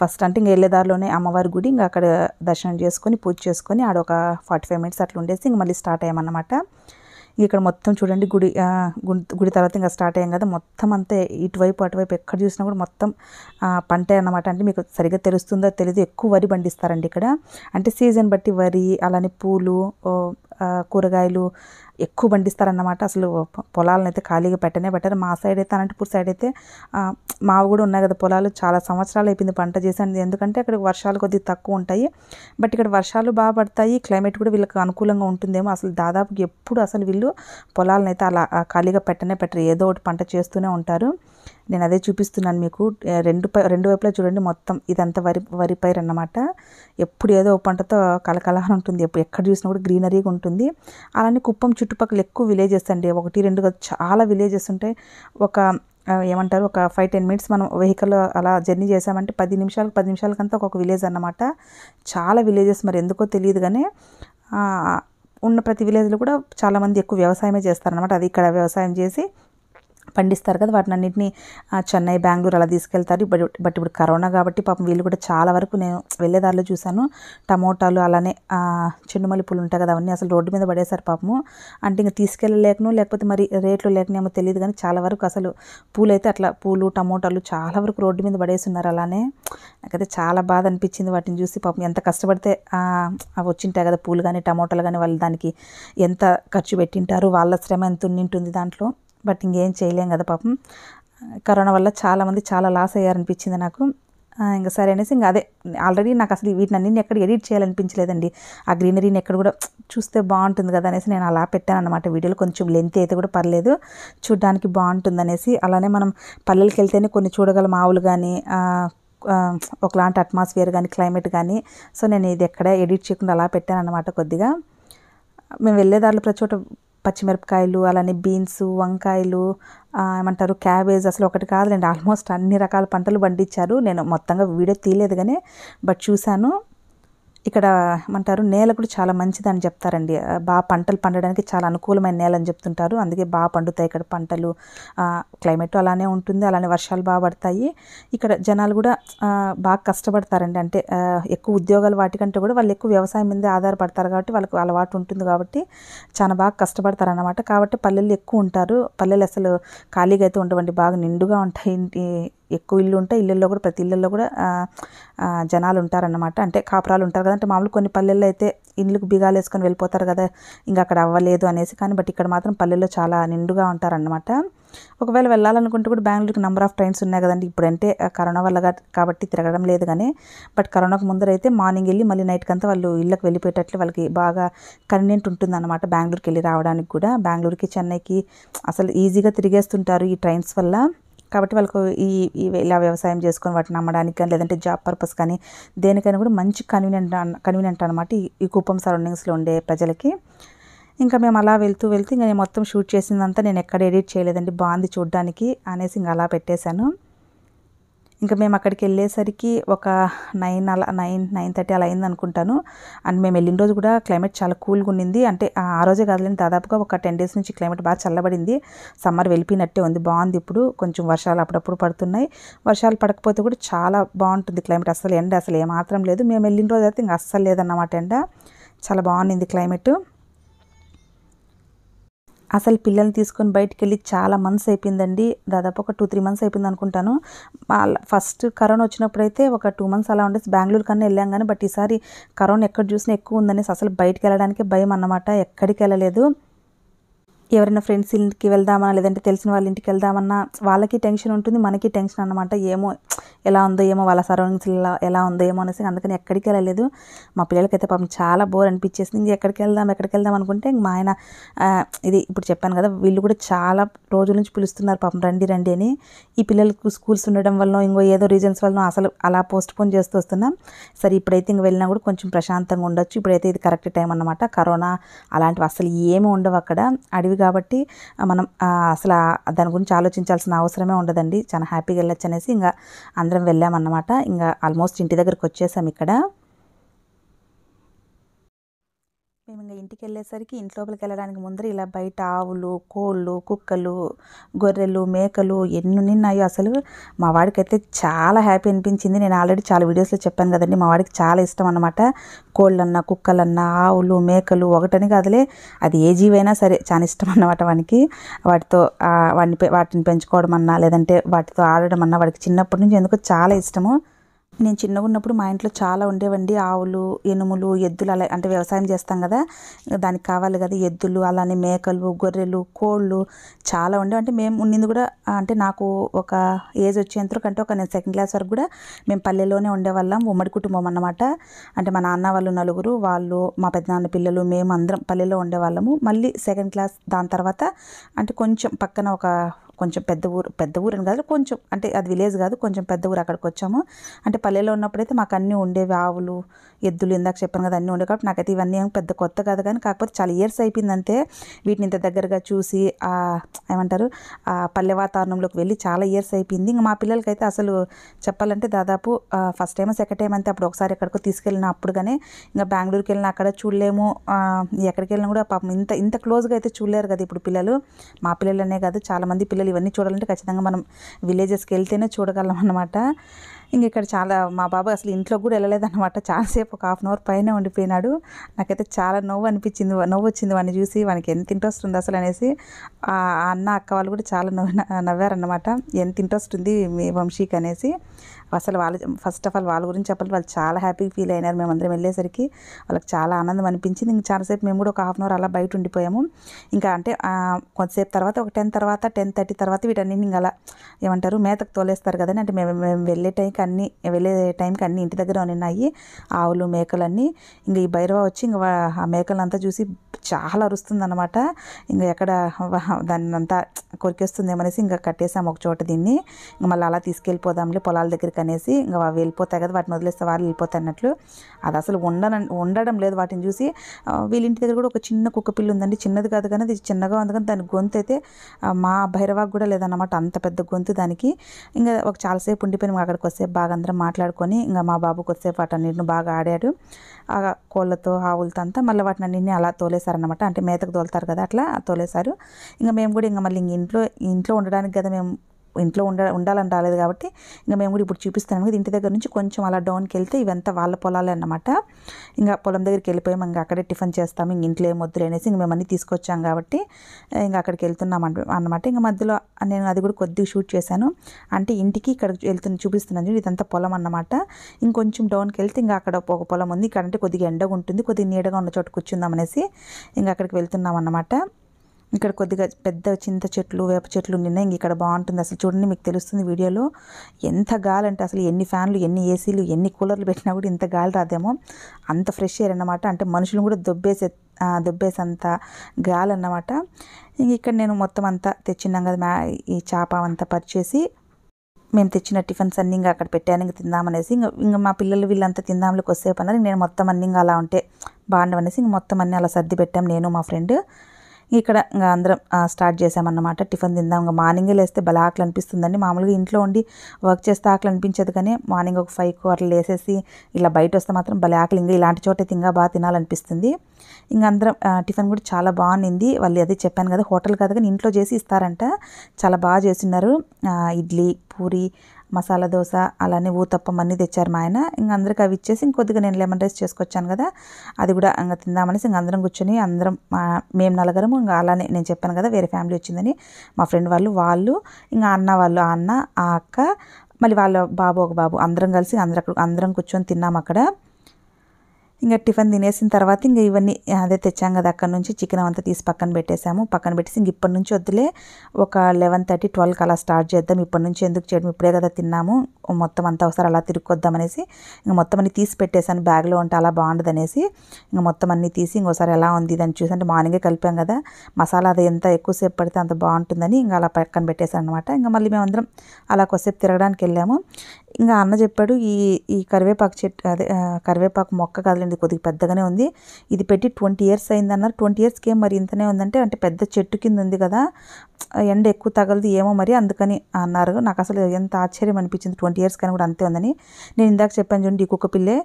Speaker 1: ఫస్ట్ అంటే ఇంకా వెళ్ళేదారిలోనే అమ్మవారి గుడి ఇంకా అక్కడ దర్శనం చేసుకొని పూజ చేసుకొని ఆడ ఒక ఫార్టీ ఫైవ్ మినిట్స్ అట్లా ఉండేసి ఇంక మళ్ళీ స్టార్ట్ అయ్యామన్నమాట ఇక్కడ మొత్తం చూడండి గుడి గుడి తర్వాత ఇంకా స్టార్ట్ అయ్యాం కదా మొత్తం అంతే ఇటువైపు అటువైపు ఎక్కడ చూసినా కూడా మొత్తం పంటే అన్నమాట అంటే మీకు సరిగ్గా తెలుస్తుందో తెలియదు ఎక్కువ వరి పండిస్తారండి ఇక్కడ అంటే సీజన్ బట్టి వరి అలానే పూలు కూరగాయలు ఎక్కువ పండిస్తారన్నమాట అసలు పొలాలను అయితే ఖాళీగా పెట్టనే పెట్టారు మా సైడ్ అయితే అనంతపూర్ సైడ్ అయితే మావి కూడా ఉన్నాయి కదా పొలాలు చాలా సంవత్సరాలు అయిపోయింది పంట చేసాను ఎందుకంటే అక్కడ వర్షాలు కొద్దిగా తక్కువ ఉంటాయి బట్ ఇక్కడ వర్షాలు బాగా పడతాయి క్లైమేట్ కూడా వీళ్ళకి అనుకూలంగా ఉంటుందేమో అసలు దాదాపు ఎప్పుడు అసలు వీళ్ళు పొలాలను అయితే అలా ఖాళీగా పెట్టనే పెట్టరు ఏదో ఒకటి పంట చేస్తూనే ఉంటారు నేను అదే చూపిస్తున్నాను మీకు రెండు పై రెండు వైపులా చూడండి మొత్తం ఇదంతా వరి వరి పైరు అన్నమాట ఎప్పుడు ఏదో పంటతో కలకలహన ఉంటుంది ఎప్పుడు ఎక్కడ చూసినా కూడా గ్రీనరీగా ఉంటుంది అలానే కుప్పం చుట్టుపక్కల ఎక్కువ విలేజెస్ అండి ఒకటి రెండు చాలా విలేజెస్ ఉంటాయి ఒక ఏమంటారు ఒక ఫైవ్ టెన్ మినిట్స్ మనం వెహికల్ అలా జర్నీ చేసామంటే పది నిమిషాలు పది నిమిషాలకంతా ఒక విలేజ్ అన్నమాట చాలా విలేజెస్ మరి ఎందుకో తెలియదు కానీ ఉన్న ప్రతి విలేజ్లో కూడా చాలామంది ఎక్కువ వ్యవసాయమే చేస్తారనమాట అది ఇక్కడ వ్యవసాయం చేసి పండిస్తారు కదా వాటిని అన్నింటినీ చెన్నై బెంగళూరు అలా తీసుకెళ్తారు బట్ బట్ ఇప్పుడు కరోనా కాబట్టి పాపం వీళ్ళు కూడా చాలా వరకు నేను వెళ్ళేదారిలో చూశాను టమోటాలు అలానే చెండుమల్లి పూలు ఉంటాయి కదా అవన్నీ అసలు రోడ్డు మీద పడేశారు పాపము అంటే ఇంకా తీసుకెళ్ళలేకను లేకపోతే మరి రేట్లు లేకనేమో తెలియదు కానీ చాలా వరకు అసలు పూలు అయితే అట్లా పూలు టమోటాలు చాలా వరకు రోడ్డు మీద పడేస్తున్నారు అలానే నాకైతే చాలా బాధ అనిపించింది వాటిని చూసి పాపం ఎంత కష్టపడితే అవి వచ్చింటాయి కదా పూలు కానీ టమోటాలు కానీ వాళ్ళు దానికి ఎంత ఖర్చు పెట్టింటారు వాళ్ళ శ్రమ ఎంత ఉండింటుంది దాంట్లో బట్ ఇంకేం చేయలేం కదా పాపం కరోనా వల్ల చాలామంది చాలా లాస్ అయ్యారనిపించింది నాకు ఇంకా సరే అనేసి ఇంకా అదే ఆల్రెడీ నాకు అసలు వీటిని అన్ని ఎక్కడ ఎడిట్ చేయాలనిపించలేదండి ఆ గ్రీనరీని ఎక్కడ కూడా చూస్తే బాగుంటుంది కదా అనేసి నేను అలా పెట్టాను అనమాట వీడియోలో కొంచెం లెంత్ అయితే కూడా పర్లేదు చూడడానికి బాగుంటుంది అనేసి అలానే మనం పల్లెలకి వెళ్తేనే కొన్ని చూడగలం ఆవులు కానీ ఒకలాంటి అట్మాస్ఫియర్ కానీ క్లైమేట్ కానీ సో నేను ఇది ఎక్కడ ఎడిట్ చేయకుండా అలా పెట్టాను అనమాట కొద్దిగా మేము వెళ్ళే దారిలో ప్రతి చోట పచ్చిమిరపకాయలు అలానే బీన్స్ వంకాయలు ఏమంటారు క్యాబేజ్ అసలు ఒకటి కాదులేండి ఆల్మోస్ట్ అన్ని రకాల పంటలు పండించారు నేను మొత్తంగా వీడియో తీయలేదు కానీ బట్ చూశాను ఇక్కడ ఏమంటారు నేల కూడా చాలా మంచిది అని చెప్తారండి బాగా పంటలు పండడానికి చాలా అనుకూలమైన నేల అని చెప్తుంటారు అందుకే బాగా పండుతాయి ఇక్కడ పంటలు క్లైమేట్ అలానే ఉంటుంది అలానే వర్షాలు బాగా పడతాయి ఇక్కడ జనాలు కూడా బాగా కష్టపడతారండి అంటే ఎక్కువ ఉద్యోగాలు వాటికంటే కూడా వాళ్ళు ఎక్కువ వ్యవసాయం మీద ఆధారపడతారు కాబట్టి వాళ్ళకు అలవాటు ఉంటుంది కాబట్టి చాలా బాగా కష్టపడతారు అన్నమాట కాబట్టి పల్లెలు ఎక్కువ ఉంటారు పల్లెలు అసలు ఖాళీగా అయితే ఉండవండి బాగా నిండుగా ఉంటాయి ఎక్కువ ఇల్లు ఉంటే ఇళ్ళల్లో కూడా ప్రతి ఇళ్ళల్లో కూడా జనాలు ఉంటారన్నమాట అంటే కాపురాలు ఉంటారు కదంటే మామూలు కొన్ని పల్లెల్లో అయితే ఇండ్లకు బిగాలు వేసుకొని వెళ్ళిపోతారు కదా ఇంకా అక్కడ అవ్వలేదు అనేసి కానీ బట్ ఇక్కడ మాత్రం పల్లెల్లో చాలా నిండుగా ఉంటారన్నమాట ఒకవేళ వెళ్ళాలనుకుంటే కూడా బెంగళూరుకి నెంబర్ ఆఫ్ ట్రైన్స్ ఉన్నాయి కదండి ఇప్పుడంటే కరోనా వల్ల కాబట్టి తిరగడం లేదు కానీ బట్ కరోనాకు ముందరైతే మార్నింగ్ వెళ్ళి మళ్ళీ నైట్కి అంతా వాళ్ళు ఇళ్ళకి వెళ్ళిపోయేటట్లు వాళ్ళకి బాగా కన్వీనియంట్ అనమాట బెంగళూరుకి వెళ్ళి రావడానికి కూడా బెంగళూరుకి చెన్నైకి అసలు ఈజీగా తిరిగేస్తుంటారు ఈ ట్రైన్స్ వల్ల కాబట్టి వాళ్ళకు ఈ ఇలా వ్యవసాయం చేసుకొని వాటిని అమ్మడానికి కానీ లేదంటే జాబ్ పర్పస్ కానీ దేనికైనా కూడా మంచి కన్వీనియంట్ కన్వీనియంట్ అనమాట ఈ కుప్పం సరౌండింగ్స్లో ఉండే ప్రజలకి ఇంకా మేము అలా వెళ్తూ వెళ్తూ ఇంకా నేను మొత్తం షూట్ చేసిందంతా నేను ఎక్కడ ఎడిట్ చేయలేదండి బాగుంది చూడ్డానికి అనేసి ఇంకా అలా పెట్టేశాను ఇంకా మేము అక్కడికి వెళ్ళేసరికి ఒక నైన్ అలా నైన్ నైన్ థర్టీ అలా అయింది అనుకుంటాను అండ్ మేము వెళ్ళిన రోజు కూడా క్లైమేట్ చాలా కూల్గా ఉండింది అంటే ఆ రోజే కాదులేని దాదాపుగా ఒక టెన్ డేస్ నుంచి క్లైమేట్ బాగా చల్లబడింది సమ్మర్ వెళ్ళిపోయినట్టే ఉంది బాగుంది ఇప్పుడు కొంచెం వర్షాలు అప్పుడప్పుడు పడుతున్నాయి వర్షాలు పడకపోతే కూడా చాలా బాగుంటుంది క్లైమేట్ అసలు ఎండ అసలు ఏమాత్రం లేదు మేము వెళ్ళిన రోజు అయితే ఇంకా అస్సలు లేదన్నమాట ఎండ చాలా బాగుంది క్లైమేట్ అసలు పిల్లల్ని తీసుకొని బయటికి వెళ్ళి చాలా మంత్స్ అయిపోయిందండి దాదాపు ఒక టూ త్రీ మంత్స్ అయిపోయింది అనుకుంటాను ఫస్ట్ కరోనా వచ్చినప్పుడు అయితే ఒక టూ మంత్స్ అలా ఉండేసి బెంగళూరు కన్నా వెళ్ళాం కానీ బట్ ఈసారి కరోనా ఎక్కడ చూసినా ఎక్కువ ఉందనేసి అసలు బయటికి వెళ్ళడానికి భయం అన్నమాట ఎక్కడికి వెళ్ళలేదు ఎవరైనా ఫ్రెండ్స్ ఇంటికి వెళ్దామా లేదంటే తెలిసిన వాళ్ళ ఇంటికి వెళ్దామన్నా వాళ్ళకి టెన్షన్ ఉంటుంది మనకి టెన్షన్ అనమాట ఏమో ఎలా ఉందో ఏమో వాళ్ళ సరౌండింగ్స్ ఎలా ఎలా ఉందో ఏమో అనేసి అందుకని ఎక్కడికి వెళ్ళలేదు మా పిల్లలకైతే పాపం చాలా బోర్ అనిపించేసింది ఇంక ఎక్కడికి వెళ్దాం ఎక్కడికి వెళ్దాం అనుకుంటే ఇంక మా ఆయన ఇది ఇప్పుడు చెప్పాను కదా వీళ్ళు కూడా చాలా రోజుల నుంచి పిలుస్తున్నారు పాపం రండి రండి అని ఈ పిల్లలకు స్కూల్స్ ఉండడం వల్ల ఇంకో ఏదో రీజన్స్ వల్ల అసలు అలా పోస్ట్ పోన్ చేస్తూ వస్తున్నాం సరే ఇప్పుడైతే ఇంక వెళ్ళినా కూడా కొంచెం ప్రశాంతంగా ఉండొచ్చు ఇప్పుడైతే ఇది కరెక్ట్ టైం అనమాట కరోనా అలాంటివి అసలు ఏమి ఉండవు అక్కడ అడవి కాబట్టి మనం అసలు దాని గురించి ఆలోచించాల్సిన అవసరమే ఉండదండి చాలా హ్యాపీగా వెళ్ళొచ్చు అనేసి ఇంకా అందరం వెళ్ళామన్నమాట ఇంకా ఆల్మోస్ట్ ఇంటి దగ్గరికి వచ్చేసాం ఇక్కడ ఇంటికి వెళ్ళేసరికి ఇంట్లోపలికి వెళ్ళడానికి ముందర ఇలా బయట ఆవులు కోళ్ళు కుక్కలు గొర్రెలు మేకలు ఎన్ని ఉన్నాయో అసలు మా వాడికైతే చాలా హ్యాపీ అనిపించింది నేను ఆల్రెడీ చాలా వీడియోస్లో చెప్పాను కదండి మా వాడికి చాలా ఇష్టం అనమాట కోళ్ళన్నా కుక్కలన్నా ఆవులు మేకలు ఒకటని కాదులే అది ఏ జీవైనా సరే చాలా ఇష్టం అన్నమాట వానికి వాటితో వాటిని వాటిని పెంచుకోవడం అన్నా లేదంటే వాటితో ఆడడం అన్నా వాడికి చిన్నప్పటి నుంచి ఎందుకు చాలా ఇష్టము నేను చిన్నగా ఉన్నప్పుడు మా ఇంట్లో చాలా ఉండేవండి ఆవులు ఎనుములు ఎద్దులు అలా అంటే వ్యవసాయం చేస్తాం కదా దానికి కావాలి కదా ఎద్దులు అలానే మేకలు గొర్రెలు కోళ్ళు చాలా ఉండేవి అంటే మేము ఉన్నింది కూడా అంటే నాకు ఒక ఏజ్ వచ్చేంత అంటే ఒక నేను సెకండ్ క్లాస్ వరకు కూడా మేము పల్లెలోనే ఉండేవాళ్ళం ఉమ్మడి కుటుంబం అన్నమాట అంటే మా నాన్న వాళ్ళు నలుగురు వాళ్ళు మా పెద్దనాన్న పిల్లలు మేము అందరం పల్లెలో ఉండేవాళ్ళము మళ్ళీ సెకండ్ క్లాస్ దాని తర్వాత అంటే కొంచెం పక్కన ఒక కొంచెం పెద్ద ఊరు పెద్ద ఊరు అని కాదు కొంచెం అంటే అది విలేజ్ కాదు కొంచెం పెద్ద ఊరు అక్కడికి వచ్చాము అంటే పల్లెలో ఉన్నప్పుడైతే మాకు అన్నీ ఉండేవి ఆవులు ఎద్దులు ఇందాక చెప్పాను కదా అన్నీ ఉండే కాబట్టి నాకైతే ఇవన్నీ ఏం పెద్ద కొత్త కాదు కానీ కాకపోతే చాలా ఇయర్స్ అయిపోయింది వీటిని ఇంత దగ్గరగా చూసి ఏమంటారు ఆ పల్లె వాతావరణంలోకి వెళ్ళి చాలా ఇయర్స్ అయిపోయింది ఇంకా మా పిల్లలకైతే అసలు చెప్పాలంటే దాదాపు ఫస్ట్ టైం సెకండ్ టైం అంతే అప్పుడు ఒకసారి ఎక్కడికో తీసుకెళ్ళిన అప్పుడు కానీ ఇంకా బెంగళూరుకి వెళ్ళిన అక్కడ చూడలేము ఎక్కడికి వెళ్ళినా కూడా పాపం ఇంత ఇంత క్లోజ్గా అయితే చూడలేరు కదా ఇప్పుడు పిల్లలు మా పిల్లలనే కాదు చాలామంది పిల్లలు ఇవన్నీ చూడాలంటే ఖచ్చితంగా మనం విలేజెస్కి వెళ్తేనే చూడగలం అనమాట ఇంక ఇక్కడ చాలా మా బాబు అసలు ఇంట్లో కూడా వెళ్ళలేదన్నమాట చాలాసేపు ఒక హాఫ్ అన్ అవర్ పైన ఉండిపోయినాడు నాకైతే చాలా నవ్వు అనిపించింది నవ్వు వచ్చింది వాడిని చూసి వానికి ఎంత ఇంట్రెస్ట్ ఉంది అసలు అనేసి అన్న అక్క వాళ్ళు కూడా చాలా నవ్వు నవ్వారన్నమాట ఎంత ఇంట్రెస్ట్ ఉంది మీ వంశీకి అనేసి అసలు వాళ్ళ ఫస్ట్ ఆఫ్ ఆల్ వాళ్ళ గురించి చెప్పాలి వాళ్ళు చాలా హ్యాపీ ఫీల్ అయినారు మేము అందరం వెళ్ళేసరికి వాళ్ళకి చాలా ఆనందం అనిపించింది ఇంక చాలాసేపు మేము కూడా ఒక హాఫ్ అన్ అవర్ అలా బయట ఉండిపోయాము ఇంకా అంటే కొద్దిసేపు తర్వాత ఒక టెన్ తర్వాత టెన్ థర్టీ తర్వాత వీటన్నింటిని ఇంకా అలా ఏమంటారు మేతకు తోలేస్తారు కదండి అంటే మేము మేము వెళ్ళే టైంకి అన్ని వెళ్ళే టైంకి అన్ని ఇంటి దగ్గర ఉన్నాయి ఆవులు మేకలన్నీ ఇంకా ఈ బైరవ వచ్చి ఇంకా ఆ మేకలంతా చూసి చాలా అనమాట ఇంకా ఎక్కడ దాన్ని అంతా ఏమనేసి ఇంకా కట్టేసాము ఒక చోట దీన్ని మళ్ళీ అలా తీసుకెళ్ళిపోదాంలే పొలాల దగ్గరికి అనేసి ఇంకా అవి వెళ్ళిపోతాయి కదా వాటిని వదిలేస్తే వాళ్ళు వెళ్ళిపోతాయి అన్నట్లు అది అసలు ఉండన ఉండడం లేదు వాటిని చూసి వీళ్ళ ఇంటి దగ్గర కూడా ఒక చిన్న కుక్క పిల్లి ఉందండి చిన్నది కాదు కానీ అది చిన్నగా ఉంది కానీ దాని గొంతు అయితే మా భైరవాకు కూడా లేదన్నమాట అంత పెద్ద గొంతు దానికి ఇంకా ఒక చాలాసేపు ఉండిపోయినాం అక్కడికి వస్తే బాగా అందరం మాట్లాడుకొని ఇంకా మా బాబుకి వస్తే వాటన్నిటిని బాగా ఆడాడు ఆ కోళ్ళతో ఆవులతో అంతా మళ్ళీ వాటిని అన్నింటిని అలా తోలేశారనమాట అంటే మేతకు తోలుతారు కదా అట్లా తోలేశారు ఇంకా మేము కూడా ఇంకా మళ్ళీ ఇంక ఇంట్లో ఇంట్లో ఉండడానికి కదా మేము ఇంట్లో ఉండ ఉండాలని రాలేదు కాబట్టి ఇంకా మేము కూడా ఇప్పుడు చూపిస్తాను కదా ఇంటి దగ్గర నుంచి కొంచెం అలా డౌన్కి వెళ్తే ఇవంతా వాళ్ళ పొలాలే అనమాట ఇంకా పొలం దగ్గరికి వెళ్ళిపోయాము ఇంకా అక్కడే టిఫిన్ చేస్తాము ఇంక ఇంట్లో ఏం వద్దులు అనేసి ఇంక మేము అన్నీ తీసుకొచ్చాం కాబట్టి ఇంకా అక్కడికి వెళ్తున్నాం అనమాట ఇంకా మధ్యలో నేను అది కూడా కొద్దిగా షూట్ చేశాను అంటే ఇంటికి ఇక్కడ వెళ్తున్న చూపిస్తున్నాను ఇదంతా పొలం అన్నమాట ఇంకొంచెం డౌన్కి వెళ్తే ఇంకా అక్కడ ఒక పొలం ఉంది ఇక్కడ అంటే కొద్దిగా ఎండగా ఉంటుంది కొద్దిగా నీడగా ఉన్న చోట కూర్చుందాం అనేసి ఇంకా అక్కడికి వెళ్తున్నాం అన్నమాట ఇక్కడ కొద్దిగా పెద్ద చింత చెట్లు వేప చెట్లు ఉన్నాయి ఇంక ఇక్కడ బాగుంటుంది అసలు చూడండి మీకు తెలుస్తుంది వీడియోలో ఎంత గాలి అంటే అసలు ఎన్ని ఫ్యాన్లు ఎన్ని ఏసీలు ఎన్ని కూలర్లు పెట్టినా కూడా ఇంత గాలి రాదేమో అంత ఫ్రెష్ ఎయిర్ అనమాట అంటే మనుషులు కూడా దొబ్బేసే దొబ్బేసంత గాలి అన్నమాట ఇంక ఇక్కడ నేను మొత్తం అంతా తెచ్చినాం కదా మ్యా ఈ చేప అంతా పరిచేసి మేము తెచ్చిన టిఫిన్స్ అన్నీ ఇంకా అక్కడ పెట్టాను ఇంకా తిందామనేసి ఇంకా ఇంకా మా పిల్లలు వీళ్ళంతా తిందాంలో వస్తే అన్నారు నేను మొత్తం అన్నీ అలా ఉంటే బాగుండవనేసి ఇంక మొత్తం అన్నీ అలా సర్ది పెట్టాం నేను మా ఫ్రెండ్ ఇక్కడ ఇంకా అందరం స్టార్ట్ చేసామన్నమాట టిఫిన్ తిందాం ఇంకా మార్నింగే లేస్తే బలా ఆకలి అనిపిస్తుందండి మామూలుగా ఇంట్లో ఉండి వర్క్ చేస్తే ఆకలి అనిపించదు కానీ మార్నింగ్ ఒక ఫైవ్ అట్లా లేసేసి ఇలా బయట వస్తే మాత్రం బలే ఆకలి ఇంకా ఇలాంటి చోట అయితే ఇంకా బాగా తినాలనిపిస్తుంది ఇంకా అందరం టిఫిన్ కూడా చాలా బాగుంది వాళ్ళు అదే చెప్పాను కదా హోటల్ కాదు కానీ ఇంట్లో చేసి ఇస్తారంట చాలా బాగా చేస్తున్నారు ఇడ్లీ పూరి మసాలా దోశ అలానే ఊతప్పం అన్నీ తెచ్చారు మా ఆయన ఇంక అందరికి అవి ఇచ్చేసి ఇంకొద్దిగా నేను లెమన్ రైస్ చేసుకొచ్చాను కదా అది కూడా ఇంకా తిందామనేసి ఇంక అందరం కూర్చొని అందరం మా మేము నలగరము ఇంకా అలానే నేను చెప్పాను కదా వేరే ఫ్యామిలీ వచ్చిందని మా ఫ్రెండ్ వాళ్ళు వాళ్ళు ఇంకా అన్న వాళ్ళు ఆ అన్న ఆ అక్క మళ్ళీ వాళ్ళ బాబు ఒక బాబు అందరం కలిసి అక్కడ అందరం కూర్చొని తిన్నాం అక్కడ ఇంకా టిఫిన్ తినేసిన తర్వాత ఇంకా ఇవన్నీ అదే తెచ్చాం కదా అక్కడ నుంచి చికెన్ అంతా తీసి పక్కన పెట్టేశాము పక్కన పెట్టేసి ఇంక ఇప్పటి నుంచి వద్దులే ఒక లెవెన్ థర్టీ ట్వెల్వ్కి అలా స్టార్ట్ చేద్దాం ఇప్పటి నుంచి ఎందుకు చేయడం ఇప్పుడే కదా తిన్నాము మొత్తం అంతా ఒకసారి అలా తిరుక్కొద్దాం అనేసి ఇంకా మొత్తం అన్ని తీసి పెట్టేశాను బ్యాగ్లో ఉంటే అలా బాగుండదు అనేసి ఇంక మొత్తం అన్నీ తీసి ఇంకోసారి ఎలా ఉంది దాన్ని చూసి అంటే మార్నింగే కలిపాం కదా మసాలా అది ఎంత ఎక్కువసేపు పడితే అంత బాగుంటుందని ఇంకా అలా పక్కన పెట్టేశాను అనమాట ఇంకా మళ్ళీ మేమందరం అలా కొద్దిసేపు తిరగడానికి వెళ్ళాము ఇంకా అన్న చెప్పాడు ఈ ఈ కరివేపాకు చెట్టు అదే కరివేపాకు మొక్క కదిలి ఉంది కొద్దిగా పెద్దగానే ఉంది ఇది పెట్టి ట్వంటీ ఇయర్స్ అయిందన్నారు ట్వంటీ ఇయర్స్కి ఏం మరి ఇంతనే ఉందంటే అంటే పెద్ద చెట్టు కింద ఉంది కదా ఎండ ఎక్కువ తగలదు ఏమో మరి అందుకని అన్నారు నాకు అసలు ఎంత ఆశ్చర్యం అనిపించింది ట్వంటీ ఇయర్స్ కానీ కూడా అంతే ఉందని నేను ఇందాక చెప్పాను చూడండి ఈ కుక్క పిల్లే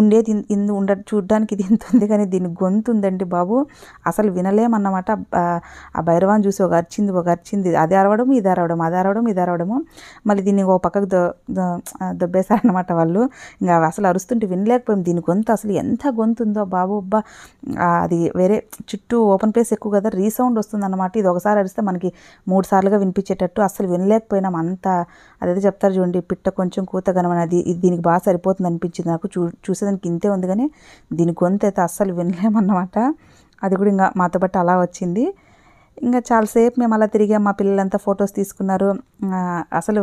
Speaker 1: ఉండేది ఇందు ఉండ చూడ్డానికి ఇది ఇంత ఉంది కానీ దీని గొంతు ఉందండి బాబు అసలు వినలేమన్నమాట ఆ భైరవాన్ని చూసి ఒక అరిచింది ఒక అరిచింది అది అరవడం ఇది అరవడం అది అరవడం ఇది అరవడము మళ్ళీ దీన్ని ఒక పక్కకు దొ దొబ్బేశారనమాట వాళ్ళు ఇంకా అసలు అరుస్తుంటే వినలేకపోయాం దీని గొంతు అసలు ఎంత గొంతు ఉందో బాబు అబ్బా అది వేరే చుట్టూ ఓపెన్ ప్లేస్ ఎక్కువ కదా రీసౌండ్ వస్తుందన్నమాట ఇది ఒకసారి అరిస్తే మనకి మూడు సార్లుగా వినిపించేటట్టు అసలు వినలేకపోయినాం అంత అదైతే చెప్తారు చూడండి పిట్ట కొంచెం కూతగనం అనేది దీనికి బాగా సరిపోతుంది అనిపించింది నాకు చూ చూసేదానికి ఇంతే ఉంది కానీ దీని గొంతు అయితే అస్సలు వినలేమన్నమాట అది కూడా ఇంకా మాతో పాటు అలా వచ్చింది ఇంకా చాలాసేపు మేము అలా తిరిగా మా పిల్లలంతా ఫొటోస్ తీసుకున్నారు అసలు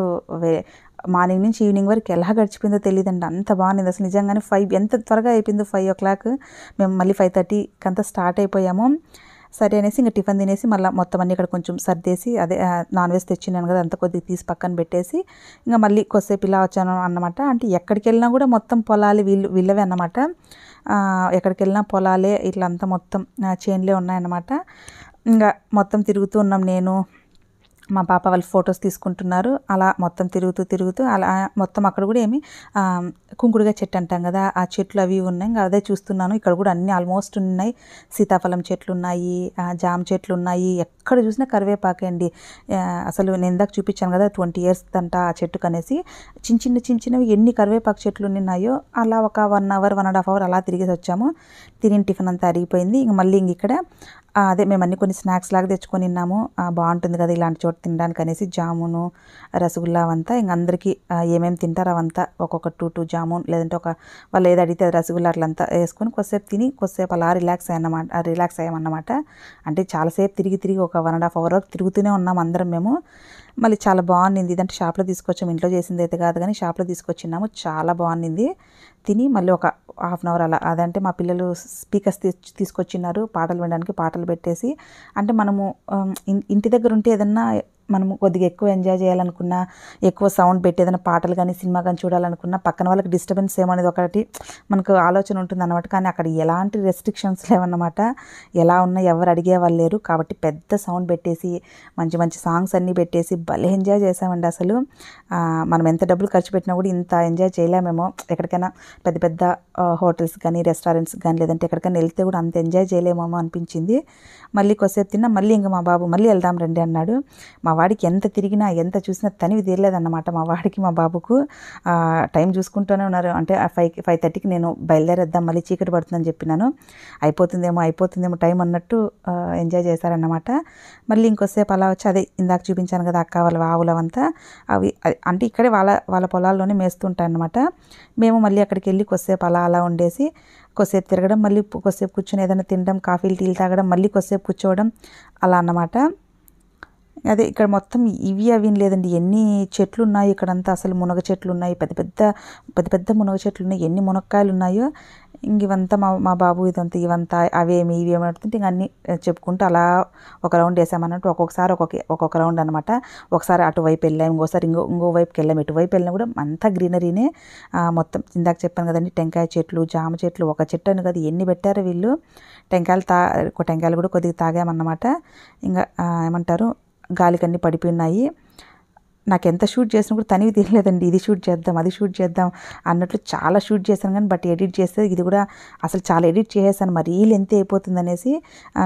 Speaker 1: మార్నింగ్ నుంచి ఈవినింగ్ వరకు ఎలా గడిచిపోయిందో తెలియదండి అంత బాగుంది అసలు నిజంగానే ఫైవ్ ఎంత త్వరగా అయిపోయిందో ఫైవ్ ఓ క్లాక్ మేము మళ్ళీ ఫైవ్ థర్టీకి అంతా స్టార్ట్ అయిపోయాము సరే అనేసి ఇంకా టిఫిన్ తినేసి మళ్ళీ మొత్తం అన్ని ఇక్కడ కొంచెం సర్దేసి అదే నాన్ వెజ్ తెచ్చినాను కదా అంత కొద్దిగా తీసి పక్కన పెట్టేసి ఇంకా మళ్ళీ కొద్దిసేపు ఇలా వచ్చాను అన్నమాట అంటే ఎక్కడికి వెళ్ళినా కూడా మొత్తం పొలాలు వీళ్ళు వీళ్ళవి అన్నమాట ఎక్కడికి వెళ్ళినా పొలాలే ఇట్లంతా మొత్తం చేన్లే ఉన్నాయన్నమాట ఇంకా మొత్తం తిరుగుతూ ఉన్నాం నేను మా పాప వాళ్ళు ఫొటోస్ తీసుకుంటున్నారు అలా మొత్తం తిరుగుతూ తిరుగుతూ అలా మొత్తం అక్కడ కూడా ఏమి కుంకుడుగా చెట్టు అంటాం కదా ఆ చెట్లు అవి ఉన్నాయి ఇంకా అదే చూస్తున్నాను ఇక్కడ కూడా అన్నీ ఆల్మోస్ట్ ఉన్నాయి సీతాఫలం చెట్లు ఉన్నాయి జామ చెట్లు ఉన్నాయి ఎక్కడ చూసినా కరివేపాకే అండి అసలు నేను ఇందాక చూపించాను కదా ట్వంటీ ఇయర్స్ అంట ఆ చెట్టు కనేసి చిన్న చిన్న చిన్న చిన్నవి ఎన్ని కరివేపాకు చెట్లు ఉన్నాయో అలా ఒక one hour one and half hour అలా తిరిగేసి వచ్చాము తిరిగిన టిఫిన్ అంతా అరిగిపోయింది ఇంక మళ్ళీ ఇంక ఇక్కడ అదే మేము అన్ని కొన్ని స్నాక్స్ లాగా తెచ్చుకొని తిన్నాము బాగుంటుంది కదా ఇలాంటి చోట తినడానికి అనేసి జామును రసగుల్లా అవంతా ఇంక అందరికీ ఏమేమి తింటారు అవంతా ఒక్కొక్క టూ టూ జామున్ లేదంటే ఒక వాళ్ళు ఏది అడిగితే రసగుల్లా అట్లంతా వేసుకొని కొద్దిసేపు తిని కొద్దిసేపు అలా రిలాక్స్ అయ్యన్నమాట రిలాక్స్ అయ్యామన్నమాట అంటే చాలాసేపు తిరిగి తిరిగి ఒక వన్ అండ్ హాఫ్ అవర్ వరకు తిరుగుతూనే ఉన్నాం అందరం మేము మళ్ళీ చాలా బాగుంది ఇదంటే షాప్లో తీసుకొచ్చాము ఇంట్లో చేసింది అయితే కాదు కానీ షాప్లో తీసుకొచ్చిన్నాము చాలా బాగుంది తిని మళ్ళీ ఒక హాఫ్ అన్ అవర్ అలా అదంటే మా పిల్లలు స్పీకర్స్ తీసుకొచ్చిన్నారు పాటలు వినడానికి పాటలు పెట్టేసి అంటే మనము ఇంటి దగ్గర ఉంటే ఏదన్నా మనము కొద్దిగా ఎక్కువ ఎంజాయ్ చేయాలనుకున్నా ఎక్కువ సౌండ్ పెట్టి ఏదైనా పాటలు కానీ సినిమా కానీ చూడాలనుకున్నా పక్కన వాళ్ళకి డిస్టర్బెన్స్ ఏమనేది ఒకటి మనకు ఆలోచన ఉంటుంది అనమాట కానీ అక్కడ ఎలాంటి రెస్ట్రిక్షన్స్ *laughs* లేవన్నమాట ఎలా ఉన్నా ఎవరు అడిగే వాళ్ళు లేరు కాబట్టి పెద్ద సౌండ్ పెట్టేసి మంచి మంచి సాంగ్స్ అన్నీ పెట్టేసి భలే ఎంజాయ్ చేసామండి అసలు మనం ఎంత డబ్బులు ఖర్చు పెట్టినా కూడా ఇంత ఎంజాయ్ చేయలేమేమో ఎక్కడికైనా పెద్ద పెద్ద హోటల్స్ కానీ రెస్టారెంట్స్ కానీ లేదంటే ఎక్కడికైనా వెళ్తే కూడా అంత ఎంజాయ్ చేయలేమేమో అనిపించింది మళ్ళీ కొద్దిసేపు తిన్నా మళ్ళీ ఇంకా మా బాబు మళ్ళీ వెళ్దాం రండి అన్నాడు మా వాడికి ఎంత తిరిగినా ఎంత చూసినా తనివి తీరలేదన్నమాట మా వాడికి మా బాబుకు టైం చూసుకుంటూనే ఉన్నారు అంటే ఫైవ్ ఫైవ్ థర్టీకి నేను బయలుదేరేద్దాం మళ్ళీ చీకటి పడుతుందని చెప్పినాను అయిపోతుందేమో అయిపోతుందేమో టైం అన్నట్టు ఎంజాయ్ చేశారన్నమాట మళ్ళీ ఇంకొసేపు అలా వచ్చి అదే ఇందాక చూపించాను కదా అక్క వాళ్ళ అవంతా అవి అంటే ఇక్కడే వాళ్ళ వాళ్ళ పొలాల్లోనే అన్నమాట మేము మళ్ళీ అక్కడికి వెళ్ళి కొద్దిసేపు అలా అలా ఉండేసి కొద్దిసేపు తిరగడం మళ్ళీ కొద్దిసేపు కూర్చొని ఏదైనా తినడం కాఫీలు టీలు తాగడం మళ్ళీ కొద్దిసేపు కూర్చోవడం అలా అన్నమాట అదే ఇక్కడ మొత్తం ఇవి అవి లేదండి ఎన్ని చెట్లు ఉన్నాయి ఇక్కడంతా అసలు మునగ చెట్లు ఉన్నాయి పెద్ద పెద్ద పెద్ద పెద్ద మునగ చెట్లు ఉన్నాయి ఎన్ని మునక్కాయలు ఉన్నాయో ఇంక ఇవంతా మా మా బాబు ఇదంతా ఇవంతా అవేమి ఏమి అడుగుతుంటే ఇంక అన్నీ చెప్పుకుంటూ అలా ఒక రౌండ్ వేసామన్నట్టు ఒక్కొక్కసారి ఒక్కొక్క ఒక్కొక్క రౌండ్ అనమాట ఒకసారి అటువైపు వెళ్ళాం ఇంకోసారి ఇంకో ఇంకో వైపుకి వెళ్ళాం ఇటువైపు వెళ్ళినా కూడా అంతా గ్రీనరీనే మొత్తం ఇందాక చెప్పాను కదండి టెంకాయ చెట్లు జామ చెట్లు ఒక చెట్టు అని కదా ఎన్ని పెట్టారు వీళ్ళు టెంకాయలు తా టెంకాయలు కూడా కొద్దిగా తాగామన్నమాట ఇంకా ఏమంటారు గాలికన్నీ పడిపోయినాయి నాకు ఎంత షూట్ చేసినా కూడా తనివి తినలేదండి ఇది షూట్ చేద్దాం అది షూట్ చేద్దాం అన్నట్లు చాలా షూట్ చేశాను కానీ బట్ ఎడిట్ చేస్తే ఇది కూడా అసలు చాలా ఎడిట్ చేసేసాను మరీ లెంత్ అయిపోతుంది అనేసి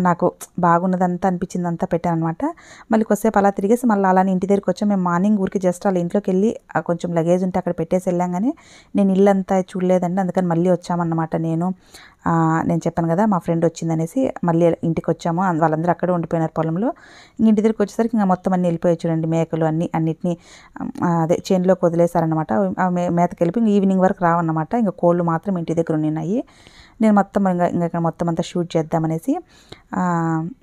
Speaker 1: నాకు బాగున్నదంతా అనిపించింది పెట్టాను అనమాట మళ్ళీ కొద్దిసేపు అలా తిరిగేసి మళ్ళీ అలానే ఇంటి దగ్గరికి వచ్చాం మేము మార్నింగ్ ఊరికి జస్ట్ వాళ్ళ ఇంట్లోకి వెళ్ళి కొంచెం లగేజ్ ఉంటే అక్కడ పెట్టేసి వెళ్ళాం కానీ నేను ఇల్లంతా చూడలేదండి అందుకని మళ్ళీ వచ్చామన్నమాట నేను నేను చెప్పాను కదా మా ఫ్రెండ్ వచ్చిందనేసి మళ్ళీ ఇంటికి వచ్చాము వాళ్ళందరూ అక్కడే ఉండిపోయినారు పొలంలో ఇంటి దగ్గరికి వచ్చేసరికి ఇంకా మొత్తం అన్నీ వెళ్ళిపోయి చూడండి మేకలు అన్ని అన్నిటినీ అదే చేనులోకి వదిలేశారనమాట మేతకి వెళ్ళిపోయి ఈవినింగ్ వరకు రావన్నమాట ఇంకా కోళ్ళు మాత్రం ఇంటి దగ్గర ఉన్నాయి నేను మొత్తం ఇంకా ఇంకా ఇక్కడ మొత్తం అంతా షూట్ చేద్దామనేసి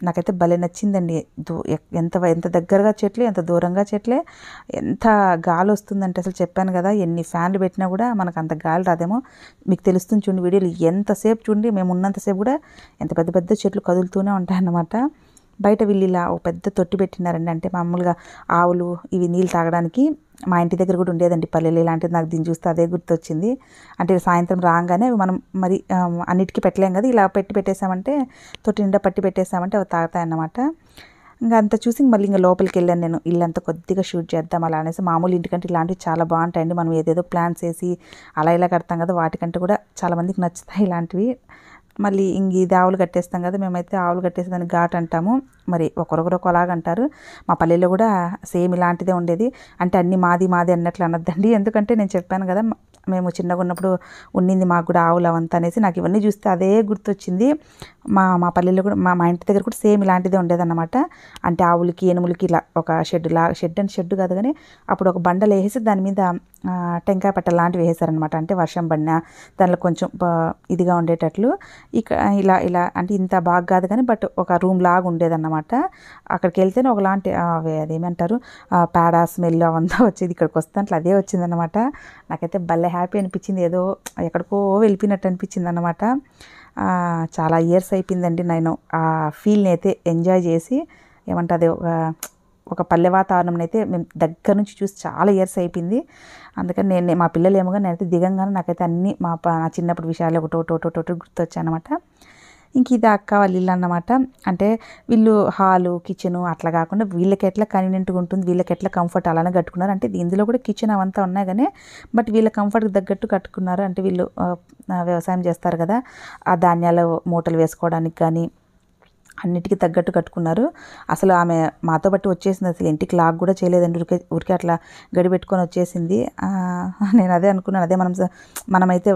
Speaker 1: నాకైతే భలే నచ్చిందండి దూ ఎంత ఎంత దగ్గరగా చెట్లు ఎంత దూరంగా చెట్లే ఎంత గాలి వస్తుందంటే అసలు చెప్పాను కదా ఎన్ని ఫ్యాన్లు పెట్టినా కూడా మనకు అంత గాలి రాదేమో మీకు తెలుస్తుంది చూడండి వీడియోలు ఎంతసేపు చూడండి మేము ఉన్నంతసేపు కూడా ఎంత పెద్ద పెద్ద చెట్లు కదులుతూనే ఉంటాయన్నమాట బయట వీళ్ళు ఇలా ఒక పెద్ద తొట్టి పెట్టినారండి అంటే మామూలుగా ఆవులు ఇవి నీళ్ళు తాగడానికి మా ఇంటి దగ్గర కూడా ఉండేదండి పల్లెలు ఇలాంటిది నాకు దీన్ని చూస్తే అదే గుర్తొచ్చింది అంటే సాయంత్రం రాగానే మనం మరి అన్నిటికీ పెట్టలేం కదా ఇలా పెట్టి పెట్టేసామంటే తొట్టి నిండా పట్టి పెట్టేసామంటే అవి తాగుతాయన్నమాట ఇంకా అంత చూసి మళ్ళీ ఇంకా లోపలికి వెళ్ళాను నేను ఇల్లంతా కొద్దిగా షూట్ చేద్దాం అలా అనేసి మామూలు ఇంటికంటే ఇలాంటివి చాలా బాగుంటాయండి మనం ఏదేదో ప్లాన్స్ వేసి అలా ఇలా కడతాం కదా వాటికంటే కూడా చాలామందికి నచ్చుతాయి ఇలాంటివి మళ్ళీ ఇంక ఇది ఆవులు కట్టేస్తాం కదా మేమైతే ఆవులు కట్టేసేదాన్ని ఘాట్ అంటాము మరి ఒకరొకరు అలాగంటారు మా పల్లెల్లో కూడా సేమ్ ఇలాంటిదే ఉండేది అంటే అన్ని మాది మాది అన్నట్లు అనొద్దండి ఎందుకంటే నేను చెప్పాను కదా మేము చిన్నగా ఉన్నప్పుడు ఉన్నింది మాకు కూడా ఆవులు అవంతా అనేసి నాకు ఇవన్నీ చూస్తే అదే గుర్తొచ్చింది మా మా పల్లెల్లో కూడా మా మా ఇంటి దగ్గర కూడా సేమ్ ఇలాంటిదే ఉండేదన్నమాట అంటే ఆవులకి ఏనుములకి ఇలా ఒక షెడ్ లా షెడ్ అండ్ షెడ్ కాదు కానీ అప్పుడు ఒక బండలు వేసేసి దాని మీద టెంకాయ పట్ట లాంటివి వేసారనమాట అంటే వర్షం పడినా దానిలో కొంచెం ఇదిగా ఉండేటట్లు ఇక ఇలా ఇలా అంటే ఇంత బాగా కాదు కానీ బట్ ఒక రూమ్ లాగా ఉండేదన్నమాట అక్కడికి వెళ్తేనే ఒకలాంటి అదేమంటారు పేడ స్మెల్ అవంతా వచ్చేది ఇక్కడికి వస్తే అట్లా అదే వచ్చిందనమాట నాకైతే భలే హ్యాపీ అనిపించింది ఏదో ఎక్కడికో వెళ్ళిపోయినట్టు అనిపించింది అనమాట చాలా ఇయర్స్ అయిపోయిందండి నేను ఆ ఫీల్ని అయితే ఎంజాయ్ చేసి ఏమంటుంది ఒక ఒక పల్లె వాతావరణం అయితే మేము దగ్గర నుంచి చూసి చాలా ఇయర్స్ అయిపోయింది అందుకని నేను మా పిల్లలు ఏమో నేనైతే దిగంగానే నాకైతే అన్నీ మా నా చిన్నప్పుడు విషయాలు ఒకటి ఒకటి ఒకటి గుర్తొచ్చానమాట ఇంక ఇది అక్క వాళ్ళ ఇల్లు అన్నమాట అంటే వీళ్ళు హాలు కిచెను అట్లా కాకుండా వీళ్ళకి ఎట్లా కన్వీనియంట్గా ఉంటుంది వీళ్ళకి ఎట్లా కంఫర్ట్ అలానే కట్టుకున్నారు అంటే ఇందులో కూడా కిచెన్ అవంతా ఉన్నాయి కానీ బట్ వీళ్ళ కంఫర్ట్కి తగ్గట్టు కట్టుకున్నారు అంటే వీళ్ళు వ్యవసాయం చేస్తారు కదా ఆ ధాన్యాలు మూటలు వేసుకోవడానికి కానీ అన్నిటికీ తగ్గట్టు కట్టుకున్నారు అసలు ఆమె మాతో బట్టి వచ్చేసింది అసలు ఇంటికి లాక్ కూడా చేయలేదండి ఉరికే ఉరికే అట్లా గడిపెట్టుకొని వచ్చేసింది నేను అదే అనుకున్నాను అదే మనం మనమైతే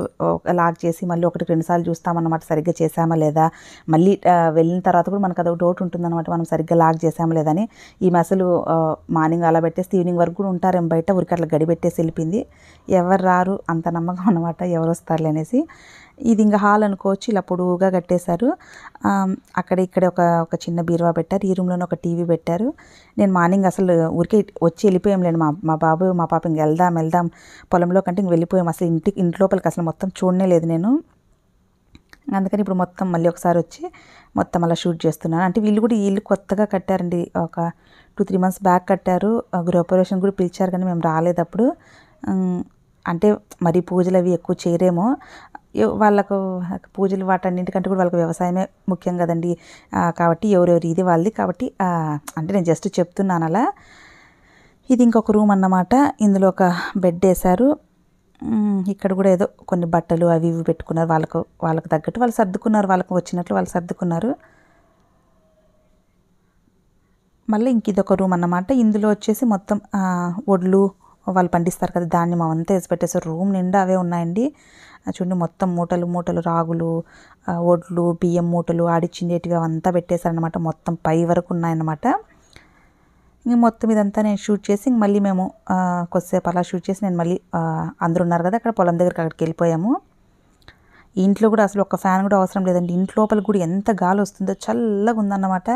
Speaker 1: లాక్ చేసి మళ్ళీ ఒకటి రెండుసార్లు చూస్తామన్నమాట సరిగ్గా చేసామా లేదా మళ్ళీ వెళ్ళిన తర్వాత కూడా మనకు అదొక డౌట్ ఉంటుందన్నమాట మనం సరిగ్గా లాక్ చేసామా లేదని ఈమె అసలు మార్నింగ్ అలా పెట్టేసి ఈవినింగ్ వరకు కూడా ఉంటారేమో బయట ఉరికి అట్లా గడిపెట్టేసి వెళ్ళిపోయింది ఎవరు రారు అంత నమ్మకం అనమాట ఎవరు వస్తారులే అనేసి ఇది ఇంకా హాల్ అనుకోవచ్చు ఇలా పొడవుగా కట్టేశారు అక్కడ ఇక్కడ ఒక ఒక చిన్న బీరువా పెట్టారు ఈ రూమ్లోనే ఒక టీవీ పెట్టారు నేను మార్నింగ్ అసలు ఊరికే వచ్చి వెళ్ళిపోయాంలేండి మా మా బాబు మా పాప ఇంక వెళ్దాం వెళ్దాం పొలంలో కంటే ఇంక వెళ్ళిపోయాం అసలు ఇంటి ఇంట్లోపలికి అసలు మొత్తం చూడనే లేదు నేను అందుకని ఇప్పుడు మొత్తం మళ్ళీ ఒకసారి వచ్చి మొత్తం అలా షూట్ చేస్తున్నాను అంటే వీళ్ళు కూడా వీళ్ళు కొత్తగా కట్టారండి ఒక టూ త్రీ మంత్స్ బ్యాక్ కట్టారు గృహప్రవేశం కూడా పిలిచారు కానీ మేము రాలేదప్పుడు అంటే మరి పూజలు అవి ఎక్కువ చేయరేమో వాళ్ళకు పూజలు వాటన్నింటికంటే కూడా వాళ్ళకి వ్యవసాయమే ముఖ్యం కదండి కాబట్టి ఎవరెవరు ఇది వాళ్ళది కాబట్టి అంటే నేను జస్ట్ చెప్తున్నాను అలా ఇది ఇంకొక రూమ్ అన్నమాట ఇందులో ఒక బెడ్ వేశారు ఇక్కడ కూడా ఏదో కొన్ని బట్టలు అవి ఇవి పెట్టుకున్నారు వాళ్ళకు వాళ్ళకు తగ్గట్టు వాళ్ళు సర్దుకున్నారు వాళ్ళకు వచ్చినట్లు వాళ్ళు సర్దుకున్నారు మళ్ళీ ఇంక ఇదొక రూమ్ అన్నమాట ఇందులో వచ్చేసి మొత్తం ఒడ్లు వాళ్ళు పండిస్తారు కదా ధాన్యం అవంతా వేసి పెట్టేసారు రూమ్ నిండా అవే ఉన్నాయండి చూడండి మొత్తం మూటలు మూటలు రాగులు ఒడ్లు బియ్యం మూటలు ఆడిచ్చిండేటివి అంతా పెట్టేశారనమాట మొత్తం పై వరకు ఉన్నాయన్నమాట ఇంక మొత్తం ఇదంతా నేను షూట్ చేసి ఇంక మళ్ళీ మేము కొద్దిసేపు అలా షూట్ చేసి నేను మళ్ళీ అందరు ఉన్నారు కదా అక్కడ పొలం దగ్గరికి అక్కడికి వెళ్ళిపోయాము ఇంట్లో కూడా అసలు ఒక ఫ్యాన్ కూడా అవసరం లేదండి ఇంట్లోపల కూడా ఎంత గాలి వస్తుందో చల్లగా ఉందన్నమాట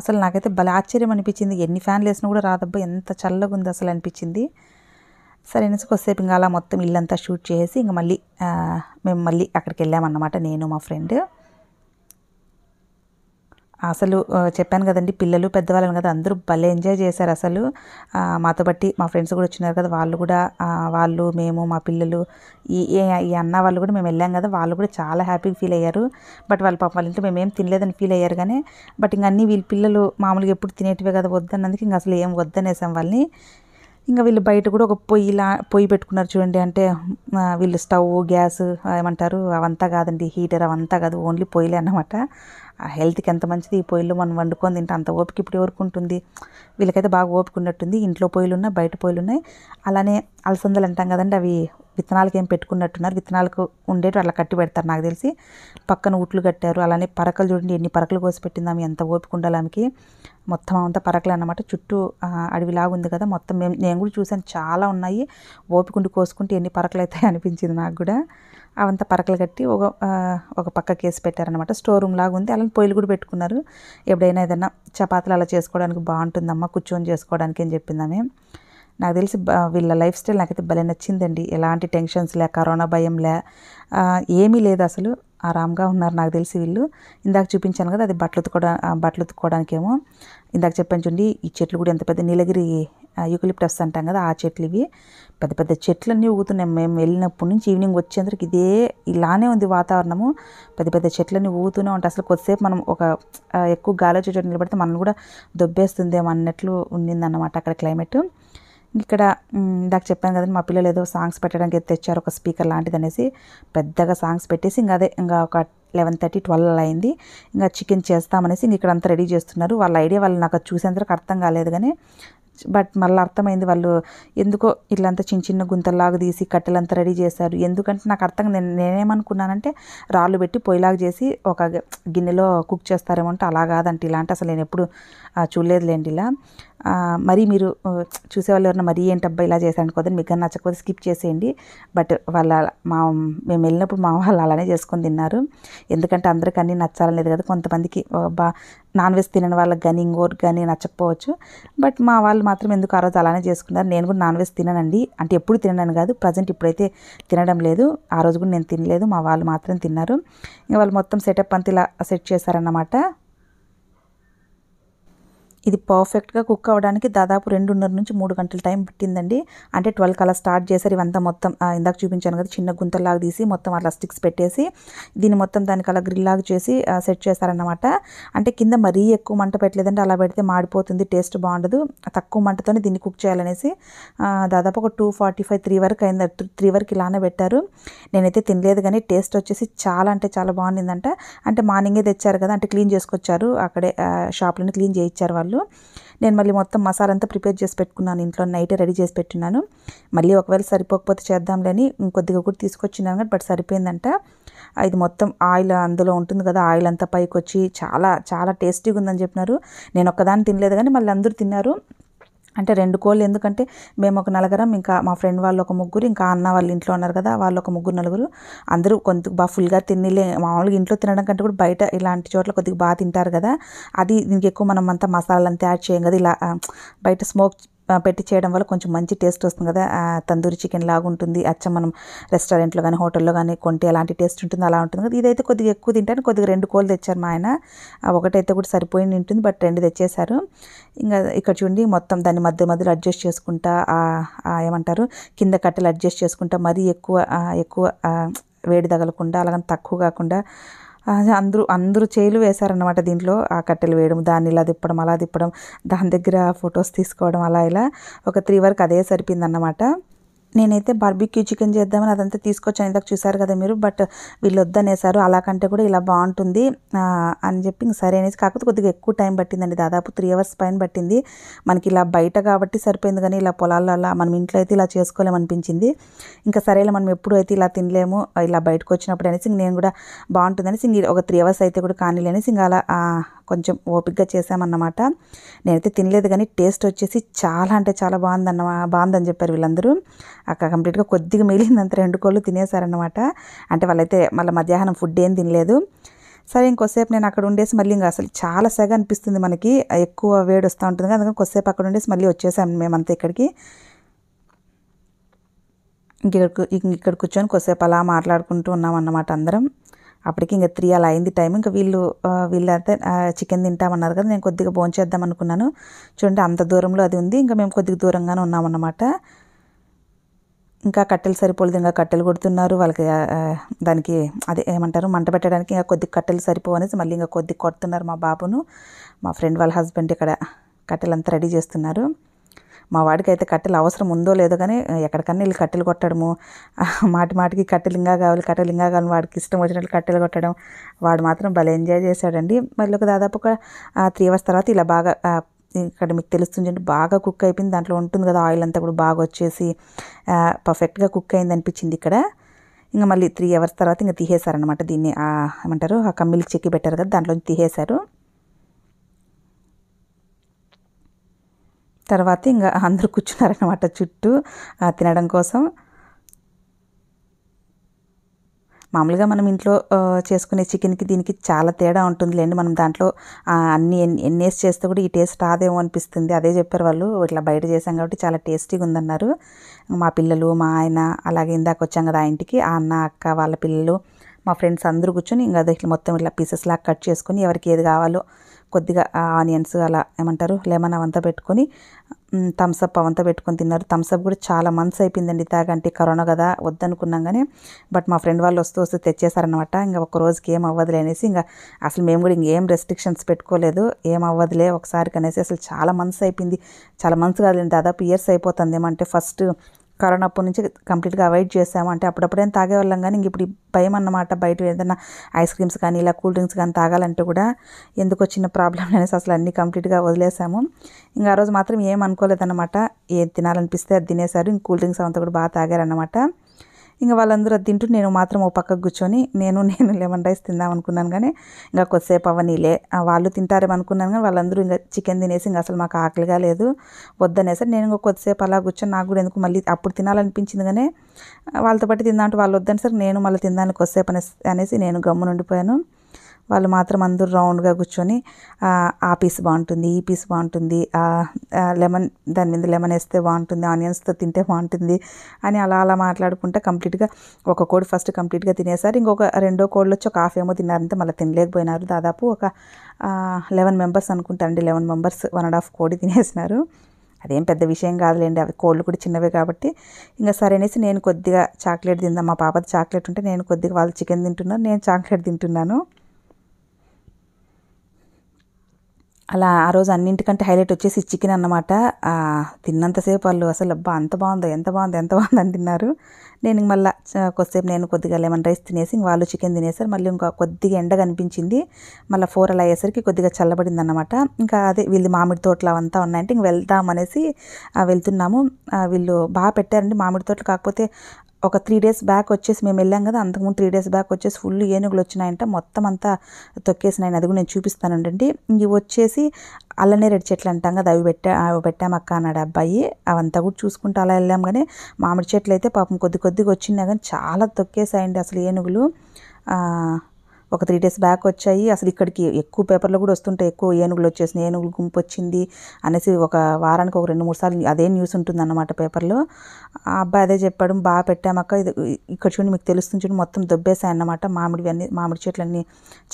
Speaker 1: అసలు నాకైతే బలాశ్చర్యం ఆశ్చర్యం అనిపించింది ఎన్ని ఫ్యాన్లు వేసినా కూడా రాదబ్బా ఎంత చల్లగా ఉంది అసలు అనిపించింది సరే అనేసి కొద్దిసేపు ఇంకా అలా మొత్తం ఇల్లంతా షూట్ చేసి ఇంక మళ్ళీ మేము మళ్ళీ అక్కడికి వెళ్ళామన్నమాట నేను మా ఫ్రెండ్ అసలు చెప్పాను కదండి పిల్లలు పెద్దవాళ్ళని కదా అందరూ భలే ఎంజాయ్ చేశారు అసలు మాతో బట్టి మా ఫ్రెండ్స్ కూడా వచ్చినారు కదా వాళ్ళు కూడా వాళ్ళు మేము మా పిల్లలు ఈ ఈ అన్న వాళ్ళు కూడా మేము వెళ్ళాం కదా వాళ్ళు కూడా చాలా హ్యాపీగా ఫీల్ అయ్యారు బట్ వాళ్ళ పాప వాళ్ళ ఇంట్లో మేమేం తినలేదని ఫీల్ అయ్యారు కానీ బట్ ఇంక అన్నీ వీళ్ళ పిల్లలు మామూలుగా ఎప్పుడు తినేటివే కదా వద్దన్నందుకు ఇంక అసలు ఏం వద్దనేసాం వాళ్ళని ఇంకా వీళ్ళు బయట కూడా ఒక పొయ్యిలా పొయ్యి పెట్టుకున్నారు చూడండి అంటే వీళ్ళు స్టవ్ గ్యాస్ ఏమంటారు అవంతా కాదండి హీటర్ అవంతా కాదు ఓన్లీ పొయ్యిలే అన్నమాట హెల్త్కి ఎంత మంచిది ఈ పొయ్యిలో మనం వండుకొని తింటే అంత ఓపిక ఇప్పుడు ఎవరికి ఉంటుంది వీళ్ళకైతే బాగా ఓపిక ఉన్నట్టుంది ఇంట్లో పొయ్యిలు ఉన్నాయి బయట పొయ్యిలు ఉన్నాయి అలానే అలసందలు అంటాం కదండి అవి విత్తనాలకి ఏం పెట్టుకున్నట్టున్నారు విత్తనాలకు ఉండేటి అట్లా కట్టి పెడతారు నాకు తెలిసి పక్కన ఉట్లు కట్టారు అలానే పరకలు చూడండి ఎన్ని పరకలు కోసి పెట్టింది ఎంత ఓపికండాలి ఆమెకి మొత్తం అంతా పరకలు అన్నమాట చుట్టూ అడవిలాగా ఉంది కదా మొత్తం మేము నేను కూడా చూసాను చాలా ఉన్నాయి ఓపికండి కోసుకుంటే ఎన్ని పరకలు అయితే అనిపించింది నాకు కూడా అవంతా పరకలు కట్టి ఒక ఒక పక్క కేసు పెట్టారనమాట స్టోర్ రూమ్ లాగా ఉంది అలానే పొయ్యిలు కూడా పెట్టుకున్నారు ఎప్పుడైనా ఏదైనా చపాతీలు అలా చేసుకోవడానికి బాగుంటుందమ్మా కూర్చొని చేసుకోవడానికి అని చెప్పిందామే నాకు తెలిసి వీళ్ళ లైఫ్ స్టైల్ నాకైతే భలే నచ్చిందండి ఎలాంటి టెన్షన్స్ లే కరోనా భయం లే ఏమీ లేదు అసలు ఆరామ్గా ఉన్నారు నాకు తెలిసి వీళ్ళు ఇందాక చూపించాను కదా అది బట్టలు ఉత్తుకోవడా బట్టలు ఉతుక్కోవడానికేమో ఇందాక చెప్పాను చూడండి ఈ చెట్లు కూడా ఎంత పెద్ద నీలగిరి యూకలిప్టస్ అంటాం కదా ఆ చెట్లు ఇవి పెద్ద పెద్ద చెట్లన్నీ ఊగుతున్నాయి మేము వెళ్ళినప్పటి నుంచి ఈవినింగ్ వచ్చేందరికి ఇదే ఇలానే ఉంది వాతావరణము పెద్ద పెద్ద చెట్లన్నీ ఊగుతూనే ఉంటాయి అసలు కొద్దిసేపు మనం ఒక ఎక్కువ గాలి చోటు నిలబడితే మనం కూడా దొబ్బేస్తుందేమో అన్నట్లు అన్నమాట అక్కడ క్లైమేట్ ఇక్కడ ఇందాక చెప్పాను కదండి మా పిల్లలు ఏదో సాంగ్స్ పెట్టడానికి తెచ్చారు ఒక స్పీకర్ లాంటిది అనేసి పెద్దగా సాంగ్స్ పెట్టేసి ఇంకా అదే ఇంకా ఒక లెవెన్ థర్టీ ట్వెల్వ్ అయింది ఇంకా చికెన్ చేస్తామనేసి ఇంక ఇక్కడ అంతా రెడీ చేస్తున్నారు వాళ్ళ ఐడియా వాళ్ళు నాకు చూసేంతవరకు అర్థం కాలేదు కానీ బట్ మళ్ళీ అర్థమైంది వాళ్ళు ఎందుకో ఇట్లంతా చిన్న చిన్న గుంతల్లాగా తీసి కట్టెలంతా రెడీ చేశారు ఎందుకంటే నాకు అర్థం నేను నేనేమనుకున్నానంటే రాళ్ళు పెట్టి పొయ్యిలాగా చేసి ఒక గిన్నెలో కుక్ చేస్తారేమో అంటే అలా కాదంటే ఇలాంటి అసలు నేను ఎప్పుడు చూడలేదులేండి ఇలా మరీ మీరు చూసేవాళ్ళు ఎవరైనా మరీ అబ్బాయి ఇలా చేశాను అనుకోదని మీకు నచ్చకపోతే స్కిప్ చేసేయండి బట్ వాళ్ళ మా మేము వెళ్ళినప్పుడు మా వాళ్ళు అలానే చేసుకొని తిన్నారు ఎందుకంటే అందరికీ అన్నీ నచ్చాలని లేదు కదా కొంతమందికి బా నాన్ వెజ్ తినని వాళ్ళకి కానీ ఇంకోటి కానీ నచ్చకపోవచ్చు బట్ మా వాళ్ళు మాత్రం ఎందుకు ఆ రోజు అలానే చేసుకున్నారు నేను కూడా నాన్ వెజ్ తిననండి అంటే ఎప్పుడు తినను కాదు ప్రజెంట్ ఇప్పుడైతే తినడం లేదు ఆ రోజు కూడా నేను తినలేదు మా వాళ్ళు మాత్రం తిన్నారు ఇంకా వాళ్ళు మొత్తం సెటప్ అంతా ఇలా సెట్ చేశారన్నమాట ఇది పర్ఫెక్ట్గా కుక్ అవ్వడానికి దాదాపు రెండున్నర నుంచి మూడు గంటల టైం పట్టిందండి అంటే ట్వెల్వ్ అలా స్టార్ట్ చేశారు ఇవంతా మొత్తం ఇందాక చూపించాను కదా చిన్న గుంతలాగా తీసి మొత్తం అలా స్టిక్స్ పెట్టేసి దీన్ని మొత్తం దానికి అలా గ్రిల్లాగా చేసి సెట్ చేశారన్నమాట అంటే కింద మరీ ఎక్కువ మంట పెట్టలేదంటే అలా పెడితే మాడిపోతుంది టేస్ట్ బాగుండదు తక్కువ మంటతోనే దీన్ని కుక్ చేయాలనేసి దాదాపు ఒక టూ ఫార్టీ ఫైవ్ త్రీ వరకు అయింది త్రీ వరకు ఇలానే పెట్టారు నేనైతే తినలేదు కానీ టేస్ట్ వచ్చేసి చాలా అంటే చాలా బాగుండిందంట అంటే మార్నింగే తెచ్చారు కదా అంటే క్లీన్ చేసుకొచ్చారు అక్కడే షాప్లోనే క్లీన్ చేయించారు వాళ్ళు మినపగుళ్ళు నేను మళ్ళీ మొత్తం మసాలా అంతా ప్రిపేర్ చేసి పెట్టుకున్నాను ఇంట్లో నైటే రెడీ చేసి పెట్టున్నాను మళ్ళీ ఒకవేళ సరిపోకపోతే చేద్దాంలేని ఇంకొద్దిగా కూడా తీసుకొచ్చినాను కానీ బట్ సరిపోయిందంట ఇది మొత్తం ఆయిల్ అందులో ఉంటుంది కదా ఆయిల్ అంతా పైకి వచ్చి చాలా చాలా టేస్టీగా ఉందని చెప్పినారు నేను ఒక్కదాన్ని తినలేదు కానీ మళ్ళీ అందరూ తిన్నారు అంటే రెండు కోళ్ళు ఎందుకంటే మేము ఒక నలుగురం ఇంకా మా ఫ్రెండ్ వాళ్ళు ఒక ముగ్గురు ఇంకా అన్న వాళ్ళు ఇంట్లో ఉన్నారు కదా వాళ్ళు ఒక ముగ్గురు నలుగురు అందరూ కొంత బాగా ఫుల్గా తినలే మామూలుగా ఇంట్లో తినడం కంటే కూడా బయట ఇలాంటి చోట్ల కొద్దిగా బాగా తింటారు కదా అది దీనికి ఎక్కువ మనం అంతా మసాలాలు అంతా యాడ్ చేయం కదా ఇలా బయట స్మోక్ పెట్టి చేయడం వల్ల కొంచెం మంచి టేస్ట్ వస్తుంది కదా తందూరి చికెన్ లాగా ఉంటుంది అచ్చ మనం రెస్టారెంట్లో కానీ హోటల్లో కానీ కొంటే ఎలాంటి టేస్ట్ ఉంటుందో అలా ఉంటుంది కదా ఇదైతే కొద్దిగా ఎక్కువ తింటాను కొద్దిగా రెండు కోళ్ళు తెచ్చారు మా ఆయన ఒకటైతే కూడా సరిపోయి ఉంటుంది బట్ రెండు తెచ్చేశారు ఇంకా ఇక్కడ చూడండి మొత్తం దాన్ని మధ్య మధ్యలో అడ్జస్ట్ చేసుకుంటా ఏమంటారు కింద కట్టెలు అడ్జస్ట్ చేసుకుంటా మరీ ఎక్కువ ఎక్కువ వేడి తగలకుండా అలాగని తక్కువ కాకుండా అందరూ అందరూ చేలు వేశారనమాట దీంట్లో ఆ కట్టెలు వేయడం దాన్ని ఇలా తిప్పడం అలా తిప్పడం దాని దగ్గర ఫొటోస్ తీసుకోవడం అలా ఇలా ఒక త్రీ వరకు అదే సరిపోయిందన్నమాట నేనైతే బార్బిక్యూ చికెన్ చేద్దామని అదంతా తీసుకొచ్చాను ఇందాక చూసారు కదా మీరు బట్ వీళ్ళు వద్దనేసారు అలా కంటే కూడా ఇలా బాగుంటుంది అని చెప్పి సరే అనేసి కాకపోతే కొద్దిగా ఎక్కువ టైం పట్టిందండి దాదాపు త్రీ అవర్స్ పైన పట్టింది మనకి ఇలా బయట కాబట్టి సరిపోయింది కానీ ఇలా పొలాల్లో అలా మనం ఇంట్లో అయితే ఇలా చేసుకోలేము అనిపించింది ఇంకా సరేలే మనం ఎప్పుడు అయితే ఇలా తినలేము ఇలా బయటకు వచ్చినప్పుడు అనేసి నేను కూడా బాగుంటుంది అనేసి ఒక త్రీ అవర్స్ అయితే కూడా కానీ లేనేసి ఇంకా అలా కొంచెం ఓపిక్గా చేసామన్నమాట నేనైతే తినలేదు కానీ టేస్ట్ వచ్చేసి చాలా అంటే చాలా బాగుందన్న బాగుందని చెప్పారు వీళ్ళందరూ అక్కడ కంప్లీట్గా కొద్దిగా మిగిలిందంత రెండు కోళ్ళు తినేశారన్నమాట అంటే వాళ్ళైతే మళ్ళీ మధ్యాహ్నం ఫుడ్ ఏం తినలేదు సరే ఇంకోసేపు నేను అక్కడ ఉండేసి మళ్ళీ ఇంకా అసలు చాలా సెగ అనిపిస్తుంది మనకి ఎక్కువ వేడి వస్తూ ఉంటుంది కదా అందుకని కొద్దిసేపు అక్కడ ఉండేసి మళ్ళీ వచ్చేసాము మేమంతా ఇక్కడికి ఇంక ఇక్కడ ఇక్కడ కూర్చొని కొద్దిసేపు అలా మాట్లాడుకుంటూ ఉన్నాం అన్నమాట అందరం అప్పటికి ఇంకా త్రీ అలా అయింది టైం ఇంకా వీళ్ళు వీళ్ళైతే చికెన్ తింటామన్నారు కదా నేను కొద్దిగా భోంచేద్దాం అనుకున్నాను చూడండి అంత దూరంలో అది ఉంది ఇంకా మేము కొద్దిగా దూరంగానే ఉన్నామన్నమాట ఇంకా కట్టెలు సరిపోలేదు ఇంకా కట్టెలు కొడుతున్నారు వాళ్ళకి దానికి అదే ఏమంటారు మంట పెట్టడానికి ఇంకా కొద్ది కట్టెలు అనేసి మళ్ళీ ఇంకా కొద్ది కొడుతున్నారు మా బాబును మా ఫ్రెండ్ వాళ్ళ హస్బెండ్ ఇక్కడ కట్టెలంతా రెడీ చేస్తున్నారు మా వాడికి అయితే కట్టెలు అవసరం ఉందో లేదో కానీ ఎక్కడికన్నా వీళ్ళు కట్టెలు కొట్టడము మాటి మాటికి కట్టెలు ఇంకా కావాలి కట్టెలు ఇంకా కావాలి వాడికి ఇష్టం వచ్చినట్టు కట్టెలు కొట్టడం వాడు మాత్రం భలే ఎంజాయ్ చేశాడండి మళ్ళీ ఒక దాదాపు ఒక త్రీ అవర్స్ తర్వాత ఇలా బాగా ఇక్కడ మీకు తెలుస్తుంది బాగా కుక్ అయిపోయింది దాంట్లో ఉంటుంది కదా ఆయిల్ అంతా కూడా బాగా వచ్చేసి పర్ఫెక్ట్గా కుక్ అయింది అనిపించింది ఇక్కడ ఇంకా మళ్ళీ త్రీ అవర్స్ తర్వాత ఇంకా తీసేశారనమాట దీన్ని ఏమంటారు ఆ కమ్మిలికి చెక్కి పెట్టారు కదా దాంట్లో తీసేశారు తర్వాత ఇంకా అందరూ కూర్చున్నారనమాట చుట్టూ తినడం కోసం మామూలుగా మనం ఇంట్లో చేసుకునే చికెన్కి దీనికి చాలా తేడా ఉంటుందిలేండి మనం దాంట్లో అన్ని ఎన్ని వేసి చేస్తే కూడా ఈ టేస్ట్ రాదేమో అనిపిస్తుంది అదే చెప్పారు వాళ్ళు ఇట్లా బయట చేసాం కాబట్టి చాలా టేస్టీగా ఉందన్నారు మా పిల్లలు మా ఆయన అలాగే ఇందాక వచ్చాం కదా ఆ ఇంటికి ఆ అన్న అక్క వాళ్ళ పిల్లలు మా ఫ్రెండ్స్ అందరూ కూర్చొని ఇంకా ఇట్లా మొత్తం ఇట్లా పీసెస్ లాగా కట్ చేసుకొని ఎవరికి ఏది కావాలో కొద్దిగా ఆనియన్స్ అలా ఏమంటారు లెమన్ అవంతా పెట్టుకొని థమ్సప్ అవంతా పెట్టుకొని తిన్నారు థమ్సప్ కూడా చాలా మంత్స్ అయిపోయిందండి తాగంటే కరోనా కదా వద్దనుకున్నాం కానీ బట్ మా ఫ్రెండ్ వాళ్ళు వస్తూ వస్తూ తెచ్చేసారనమాట ఇంకా ఒక రోజుకి ఏం అవ్వదులే అనేసి ఇంకా అసలు మేము కూడా ఇంకేం రెస్ట్రిక్షన్స్ పెట్టుకోలేదు ఏం అవ్వదులే ఒకసారి కనేసి అసలు చాలా మంత్స్ అయిపోయింది చాలా మంత్స్ కాదు దాదాపు ఇయర్స్ అయిపోతుంది ఏమంటే ఫస్ట్ కరోనా అప్పటి నుంచి కంప్లీట్గా అవాయిడ్ చేసాము అంటే అప్పుడప్పుడేం తాగేవాళ్ళం కానీ ఇంక ఇప్పుడు భయం అన్నమాట బయట ఏదైనా ఐస్ క్రీమ్స్ కానీ ఇలా కూల్ డ్రింక్స్ కానీ తాగాలంటే కూడా ఎందుకో చిన్న ప్రాబ్లమ్ అనేసి అసలు అన్నీ కంప్లీట్గా వదిలేసాము ఇంకా ఆ రోజు మాత్రం ఏం అనుకోలేదన్నమాట ఏది తినాలనిపిస్తే అది తినేశారు ఇంక కూల్ డ్రింక్స్ అంతా కూడా బాగా తాగారన్నమాట ఇంకా వాళ్ళందరూ అది తింటూ నేను మాత్రం ఓ పక్కకు కూర్చొని నేను నేను లెమన్ రైస్ తిందాం అనుకున్నాను కానీ ఇంకా కొద్దిసేపు అవనీలే వాళ్ళు తింటారేమో అనుకున్నాను కానీ వాళ్ళందరూ ఇంకా చికెన్ తినేసి ఇంకా అసలు మాకు ఆకలిగా లేదు వద్దనేసరి నేను ఇంకా కొద్దిసేపు అలా కూర్చొని నాకు కూడా ఎందుకు మళ్ళీ అప్పుడు తినాలనిపించింది కానీ వాళ్ళతో పాటు తిందామంటే వాళ్ళు వద్దని సార్ నేను మళ్ళీ తినడానికి కొద్దిసేపు అనేసి నేను గమ్మునుండిపోయాను వాళ్ళు మాత్రం అందరూ రౌండ్గా కూర్చొని ఆ పీస్ బాగుంటుంది ఈ పీస్ బాగుంటుంది లెమన్ దాని మీద లెమన్ వేస్తే బాగుంటుంది ఆనియన్స్తో తింటే బాగుంటుంది అని అలా అలా మాట్లాడుకుంటే కంప్లీట్గా ఒక కోడి ఫస్ట్ కంప్లీట్గా తినేసారు ఇంకొక రెండో కోళ్ళు వచ్చి ఒక హాఫ్ ఏమో తిన్నారంటే మళ్ళీ తినలేకపోయినారు దాదాపు ఒక లెవెన్ మెంబర్స్ అనుకుంటారండి eleven members one and half కోడి తినేసినారు అదేం పెద్ద విషయం కాదులేండి అవి కోళ్ళు కూడా చిన్నవే కాబట్టి ఇంకా సరేనేసి నేను కొద్దిగా చాక్లెట్ తిందాం మా పాపది చాక్లెట్ ఉంటే నేను కొద్దిగా వాళ్ళు చికెన్ తింటున్నారు నేను చాక్లెట్ తింటున్నాను అలా ఆ రోజు అన్నింటికంటే హైలైట్ వచ్చేసి చికెన్ అన్నమాట తిన్నంతసేపు వాళ్ళు అసలు అబ్బా అంత బాగుందో ఎంత బాగుంది ఎంత బాగుంది అని తిన్నారు నేను మళ్ళీ కొద్దిసేపు నేను కొద్దిగా లెమన్ రైస్ తినేసి వాళ్ళు చికెన్ తినేసారు మళ్ళీ ఇంకా కొద్దిగా ఎండ కనిపించింది మళ్ళీ ఫోర్ అలా అయ్యేసరికి కొద్దిగా చల్లబడింది అనమాట ఇంకా అదే వీళ్ళు మామిడి తోటలు అవంతా ఉన్నాయంటే ఇంక వెళ్దాం అనేసి వెళ్తున్నాము వీళ్ళు బాగా పెట్టారండి మామిడి తోటలు కాకపోతే ఒక త్రీ డేస్ బ్యాక్ వచ్చేసి మేము వెళ్ళాం కదా అంతకుముందు త్రీ డేస్ బ్యాక్ వచ్చేసి ఫుల్ ఏనుగులు వచ్చినాయంట మొత్తం అంతా తొక్కేసినాయని అది కూడా నేను అండి ఇవి వచ్చేసి అల్లనే అల్లనేరేడు చెట్లు అంటాం కదా అవి పెట్టా అవి పెట్టామక్క అన్నాడు అబ్బాయి అవంతా కూడా చూసుకుంటూ అలా వెళ్ళాం కానీ మామిడి చెట్లు అయితే పాపం కొద్ది కొద్దిగా వచ్చినా కానీ చాలా తొక్కేసాయండి అసలు ఏనుగులు ఒక త్రీ డేస్ బ్యాక్ వచ్చాయి అసలు ఇక్కడికి ఎక్కువ పేపర్లో కూడా వస్తుంటాయి ఎక్కువ ఏనుగులు వచ్చేసినాయి ఏనుగులు గుంపు వచ్చింది అనేసి ఒక వారానికి ఒక రెండు మూడు సార్లు అదే న్యూస్ ఉంటుంది అన్నమాట పేపర్లో ఆ అబ్బాయి అదే చెప్పాడు బాగా పెట్టామక్క ఇది ఇక్కడ చూడండి మీకు తెలుస్తుంది చూడండి మొత్తం దొబ్బేసాయి అన్నమాట మామిడి అన్ని మామిడి చెట్లన్నీ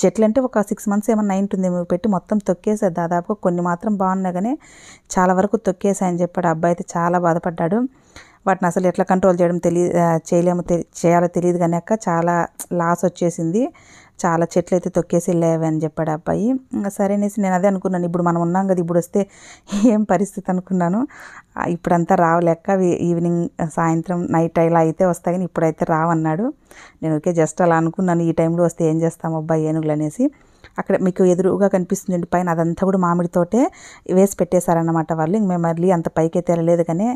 Speaker 1: చెట్లు అంటే ఒక సిక్స్ మంత్స్ ఏమన్నా అయింటుందేమో పెట్టి మొత్తం తొక్కేసాయి దాదాపు కొన్ని మాత్రం బాగున్నా కానీ చాలా వరకు తొక్కేసాయని చెప్పాడు అబ్బాయి అయితే చాలా బాధపడ్డాడు వాటిని అసలు ఎట్లా కంట్రోల్ చేయడం తెలియ చేయలేము చేయాలో తెలియదు కానీ అక్క చాలా లాస్ వచ్చేసింది చాలా చెట్లు అయితే తొక్కేసి వెళ్ళేవి అని చెప్పాడు అబ్బాయి ఇంకా అనేసి నేను అదే అనుకున్నాను ఇప్పుడు మనం ఉన్నాం కదా ఇప్పుడు వస్తే ఏం పరిస్థితి అనుకున్నాను ఇప్పుడంతా రావలేక ఈవినింగ్ సాయంత్రం నైట్ ఇలా అయితే వస్తాయి కానీ ఇప్పుడైతే రావన్నాడు నేను ఓకే జస్ట్ అలా అనుకున్నాను ఈ టైంలో వస్తే ఏం చేస్తాం అబ్బాయి ఏనుగులు అనేసి అక్కడ మీకు ఎదురుగా కనిపిస్తుంది పైన అదంతా కూడా మామిడి తోటే వేసి పెట్టేశారన్నమాట వాళ్ళు ఇంక మేము మళ్ళీ అంత పైకి అయితే వెళ్ళలేదు కానీ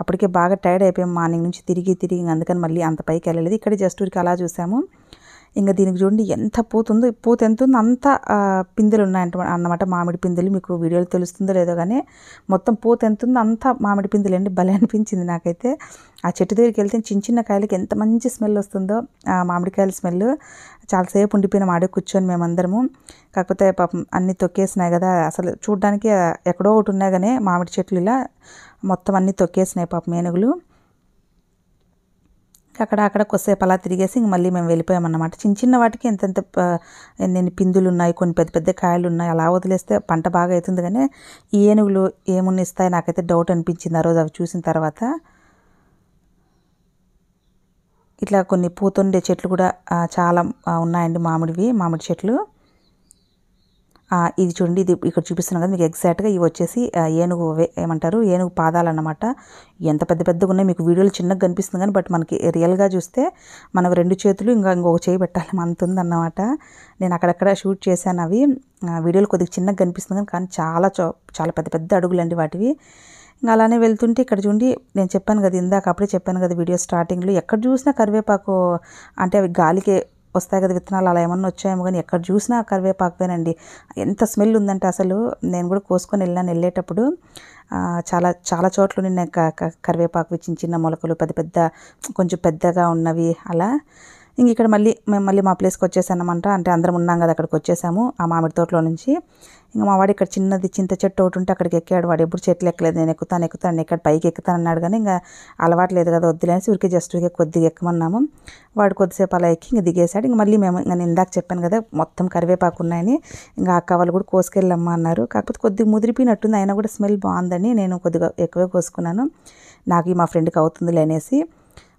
Speaker 1: అప్పటికే బాగా టైర్డ్ అయిపోయాం మార్నింగ్ నుంచి తిరిగి తిరిగి అందుకని మళ్ళీ అంత పైకి వెళ్ళలేదు ఇక్కడ జస్ట్ ఊరికి అలా చూసాము ఇంకా దీనికి చూడండి ఎంత పోతుందో పూత ఎంత ఉందో అంత పిందెలు ఉన్నాయంట అన్నమాట మామిడి పిందెలు మీకు వీడియోలో తెలుస్తుందో లేదో కానీ మొత్తం పూత ఎంత ఉందో అంత మామిడి పిందెలు అండి భలే అనిపించింది నాకైతే ఆ చెట్టు దగ్గరికి వెళ్తే చిన్న చిన్న కాయలకి ఎంత మంచి స్మెల్ వస్తుందో ఆ మామిడికాయల స్మెల్ చాలాసేపు ఉండిపోయిన ఆడే కూర్చొని మేమందరము కాకపోతే పాపం అన్నీ తొక్కేసినాయి కదా అసలు చూడడానికి ఎక్కడో ఒకటి ఉన్నాయి కానీ మామిడి చెట్లు ఇలా మొత్తం అన్నీ తొక్కేసినాయి పాపం ఏనుగులు అక్కడ అక్కడ కొద్దిసేపు అలా తిరిగేసి ఇంక మళ్ళీ మేము వెళ్ళిపోయామన్నమాట చిన్న చిన్న వాటికి ఎంతెంత నేను పిందులు ఉన్నాయి కొన్ని పెద్ద పెద్ద కాయలు ఉన్నాయి అలా వదిలేస్తే పంట బాగా అవుతుంది కానీ ఈ ఏనుగులు ఏమున్నిస్తాయి నాకైతే డౌట్ అనిపించింది ఆ రోజు అవి చూసిన తర్వాత ఇట్లా కొన్ని పూతుండే చెట్లు కూడా చాలా ఉన్నాయండి మామిడివి మామిడి చెట్లు ఇది చూడండి ఇది ఇక్కడ చూపిస్తున్నాను కదా మీకు ఎగ్జాక్ట్గా ఇవి వచ్చేసి ఏనుగు ఏమంటారు ఏనుగు పాదాలు అనమాట ఎంత పెద్ద పెద్దగా ఉన్నాయి మీకు వీడియోలు చిన్నగా కనిపిస్తుంది కానీ బట్ మనకి రియల్గా చూస్తే మనం రెండు చేతులు ఇంకా ఇంకొక చేయి పెట్టాలి అంత ఉందన్నమాట నేను అక్కడక్కడ షూట్ చేశాను అవి వీడియోలు కొద్దిగా చిన్నగా కనిపిస్తుంది కానీ చాలా చాలా పెద్ద పెద్ద అడుగులండి వాటివి ఇంకా అలానే వెళ్తుంటే ఇక్కడ చూడండి నేను చెప్పాను కదా ఇందాక అప్పుడే చెప్పాను కదా వీడియో స్టార్టింగ్లో ఎక్కడ చూసినా కరివేపాకు అంటే అవి గాలికి వస్తాయి కదా విత్తనాలు అలా ఏమన్నా వచ్చాయేమో కానీ ఎక్కడ చూసినా కరివేపాకువేనండి ఎంత స్మెల్ ఉందంటే అసలు నేను కూడా కోసుకొని వెళ్ళాను వెళ్ళేటప్పుడు చాలా చాలా చోట్ల నిన్న కరివేపాకు చిన్న చిన్న మొలకలు పెద్ద పెద్ద కొంచెం పెద్దగా ఉన్నవి అలా ఇంక ఇక్కడ మళ్ళీ మేము మళ్ళీ మా ప్లేస్కి వచ్చేసానమాట అంటే అందరం ఉన్నాం కదా అక్కడికి వచ్చేసాము ఆ మామిడి తోటలో నుంచి ఇంకా మా వాడు ఇక్కడ చిన్నది చింత చెట్టు ఒకటి ఉంటే అక్కడికి ఎక్కాడు వాడు ఎప్పుడు చెట్లు ఎక్కలేదు నేను ఎక్కుతాను ఎక్కుతాను ఇక్కడ పైకి ఎక్కుతాను అన్నాడు కానీ ఇంకా అలవాట్లేదు కదా వద్దులేసి ఊరికే జస్ట్ ఊరికే కొద్దిగా ఎక్కమన్నాము వాడు కొద్దిసేపు అలా ఎక్కి ఇంకా దిగేశాడు ఇంకా మళ్ళీ మేము ఇంకా నేను ఇందాక చెప్పాను కదా మొత్తం కరివేపాకు ఉన్నాయని ఇంకా అక్క వాళ్ళు కూడా కోసుకెళ్ళమ్మా అన్నారు కాకపోతే కొద్దిగా ముదిరిపోయినట్టుంది అయినా కూడా స్మెల్ బాగుందని నేను కొద్దిగా ఎక్కువే కోసుకున్నాను నాకు మా ఫ్రెండ్కి అవుతుంది లేనేసి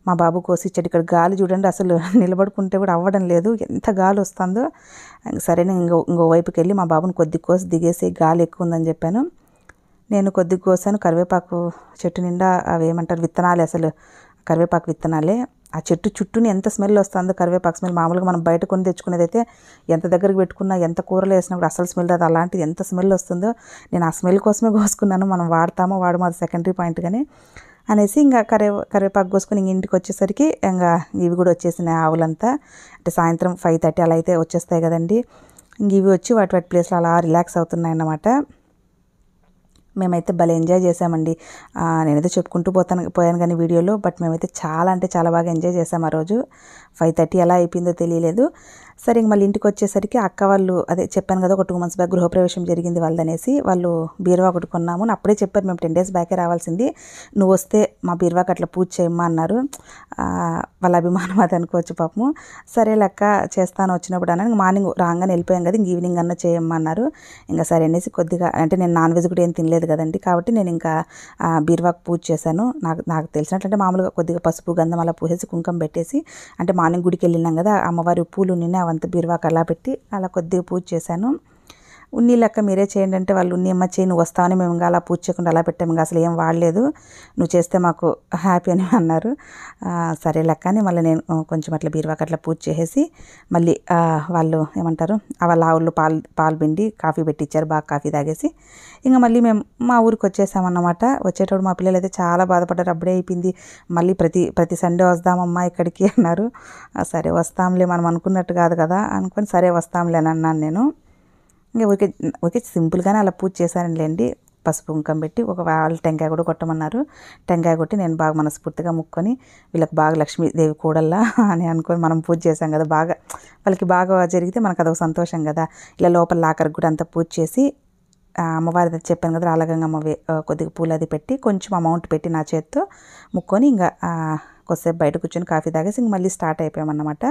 Speaker 1: మా బాబు కోసి ఇచ్చాడు ఇక్కడ గాలి చూడండి అసలు నిలబడుకుంటే కూడా అవ్వడం లేదు ఎంత గాలి వస్తుందో సరే నేను ఇంకో ఇంకో వైపుకి వెళ్ళి మా బాబుని కొద్ది కోసి దిగేసి గాలి ఎక్కువ ఉందని చెప్పాను నేను కొద్ది కోసాను కరివేపాకు చెట్టు నిండా అవి ఏమంటారు విత్తనాలే అసలు కరివేపాకు విత్తనాలే ఆ చెట్టు చుట్టూని ఎంత స్మెల్ వస్తుందో కరివేపాకు స్మెల్ మామూలుగా మనం బయట కొని తెచ్చుకునేదైతే ఎంత దగ్గరికి పెట్టుకున్నా ఎంత కూరలు వేసినా కూడా అసలు స్మెల్ రాదు అలాంటిది ఎంత స్మెల్ వస్తుందో నేను ఆ స్మెల్ కోసమే కోసుకున్నాను మనం వాడతామో వాడమో అది సెకండరీ పాయింట్ కానీ అనేసి ఇంకా కరే కరివేపాకు కోసుకుని ఇంటికి వచ్చేసరికి ఇంకా ఇవి కూడా వచ్చేసినాయి ఆవులంతా అంటే సాయంత్రం ఫైవ్ థర్టీ అలా అయితే వచ్చేస్తాయి కదండి ఇంక ఇవి వచ్చి వాటి వాటి ప్లేస్లో అలా రిలాక్స్ అవుతున్నాయి అన్నమాట మేమైతే భలే ఎంజాయ్ చేసామండి నేనైతే చెప్పుకుంటూ పోతాను పోయాను కానీ వీడియోలో బట్ మేమైతే చాలా అంటే చాలా బాగా ఎంజాయ్ చేసాం ఆ రోజు ఫైవ్ థర్టీ ఎలా అయిపోయిందో తెలియలేదు సరే ఇంక మళ్ళీ ఇంటికి వచ్చేసరికి అక్క వాళ్ళు అదే చెప్పాను కదా ఒక టూ మంత్స్ బ్యాక్ గృహప్రవేశం జరిగింది వాళ్ళదనేసి వాళ్ళు బీరువా ఒకటి కొన్నాము అప్పుడే చెప్పారు మేము టెన్ డేస్ బ్యాకే రావాల్సింది నువ్వు వస్తే మా బీరువాకి అట్లా పూజ చేయమ్మా అన్నారు వాళ్ళ అభిమానం అది అనుకోవచ్చు పాపము సరే లెక్క చేస్తాను వచ్చినప్పుడు అన్నా మార్నింగ్ రాగానే వెళ్ళిపోయాం కదా ఇంక ఈవినింగ్ అన్న చేయమ్మా అన్నారు ఇంకా సరే అనేసి కొద్దిగా అంటే నేను నాన్ వెజ్ కూడా ఏం తినలేదు కదండి కాబట్టి నేను ఇంకా బీరువాకి పూజ చేశాను నాకు నాకు తెలిసినట్లంటే మామూలుగా కొద్దిగా పసుపు గంధం అలా పూసేసి కుంకం పెట్టేసి అంటే మార్నింగ్ గుడికి వెళ్ళినాం కదా అమ్మవారి పూలు నిన్న వంత బీరువా అలా పెట్టి అలా కొద్దిగా పూజ చేశాను ఉన్ని లెక్క మీరే చేయండి అంటే వాళ్ళు ఉన్ని అమ్మ చేయి నువ్వు వస్తావని మేము ఇంకా అలా పూజ చేయకుండా అలా పెట్టాము అసలు ఏం వాడలేదు నువ్వు చేస్తే మాకు హ్యాపీ అని అన్నారు సరే లెక్క అని మళ్ళీ నేను కొంచెం అట్లా బీరువాక అట్లా పూజ చేసేసి మళ్ళీ వాళ్ళు ఏమంటారు వాళ్ళ ఆవుళ్ళు పాలు పాలు పిండి కాఫీ పెట్టించారు బాగా కాఫీ తాగేసి ఇంకా మళ్ళీ మేము మా ఊరికి వచ్చేసామన్నమాట వచ్చేటప్పుడు మా పిల్లలు అయితే చాలా బాధపడ్డారు అప్పుడే అయిపోయింది మళ్ళీ ప్రతి ప్రతి సండే వస్తామమ్మా ఇక్కడికి అన్నారు సరే వస్తాంలే మనం అనుకున్నట్టు కాదు కదా అనుకొని సరే వస్తాంలే అని అన్నాను నేను ఇంకా ఓకే ఓకే సింపుల్గానే అలా పూజ అండి పసుపు కుంకం పెట్టి ఒక వాళ్ళు టెంకాయ కూడా కొట్టమన్నారు టెంకాయ కొట్టి నేను బాగా మనస్ఫూర్తిగా ముక్కొని వీళ్ళకి బాగా లక్ష్మీదేవి కూడల్లా *laughs* అని అనుకొని మనం పూజ చేసాం కదా బాగా వాళ్ళకి బాగా జరిగితే మనకు అదొక సంతోషం కదా ఇలా లోపల లాకర్కి కూడా అంతా పూజ చేసి అమ్మవారి చెప్పాను కదా రాలగంగమ్మ కొద్దిగా పూలు అది పెట్టి కొంచెం అమౌంట్ పెట్టి నా చేత్తో ముక్కొని ఇంకా కొద్దిసేపు బయట కూర్చొని కాఫీ తాగేసి ఇంక మళ్ళీ స్టార్ట్ అయిపోయామన్నమాట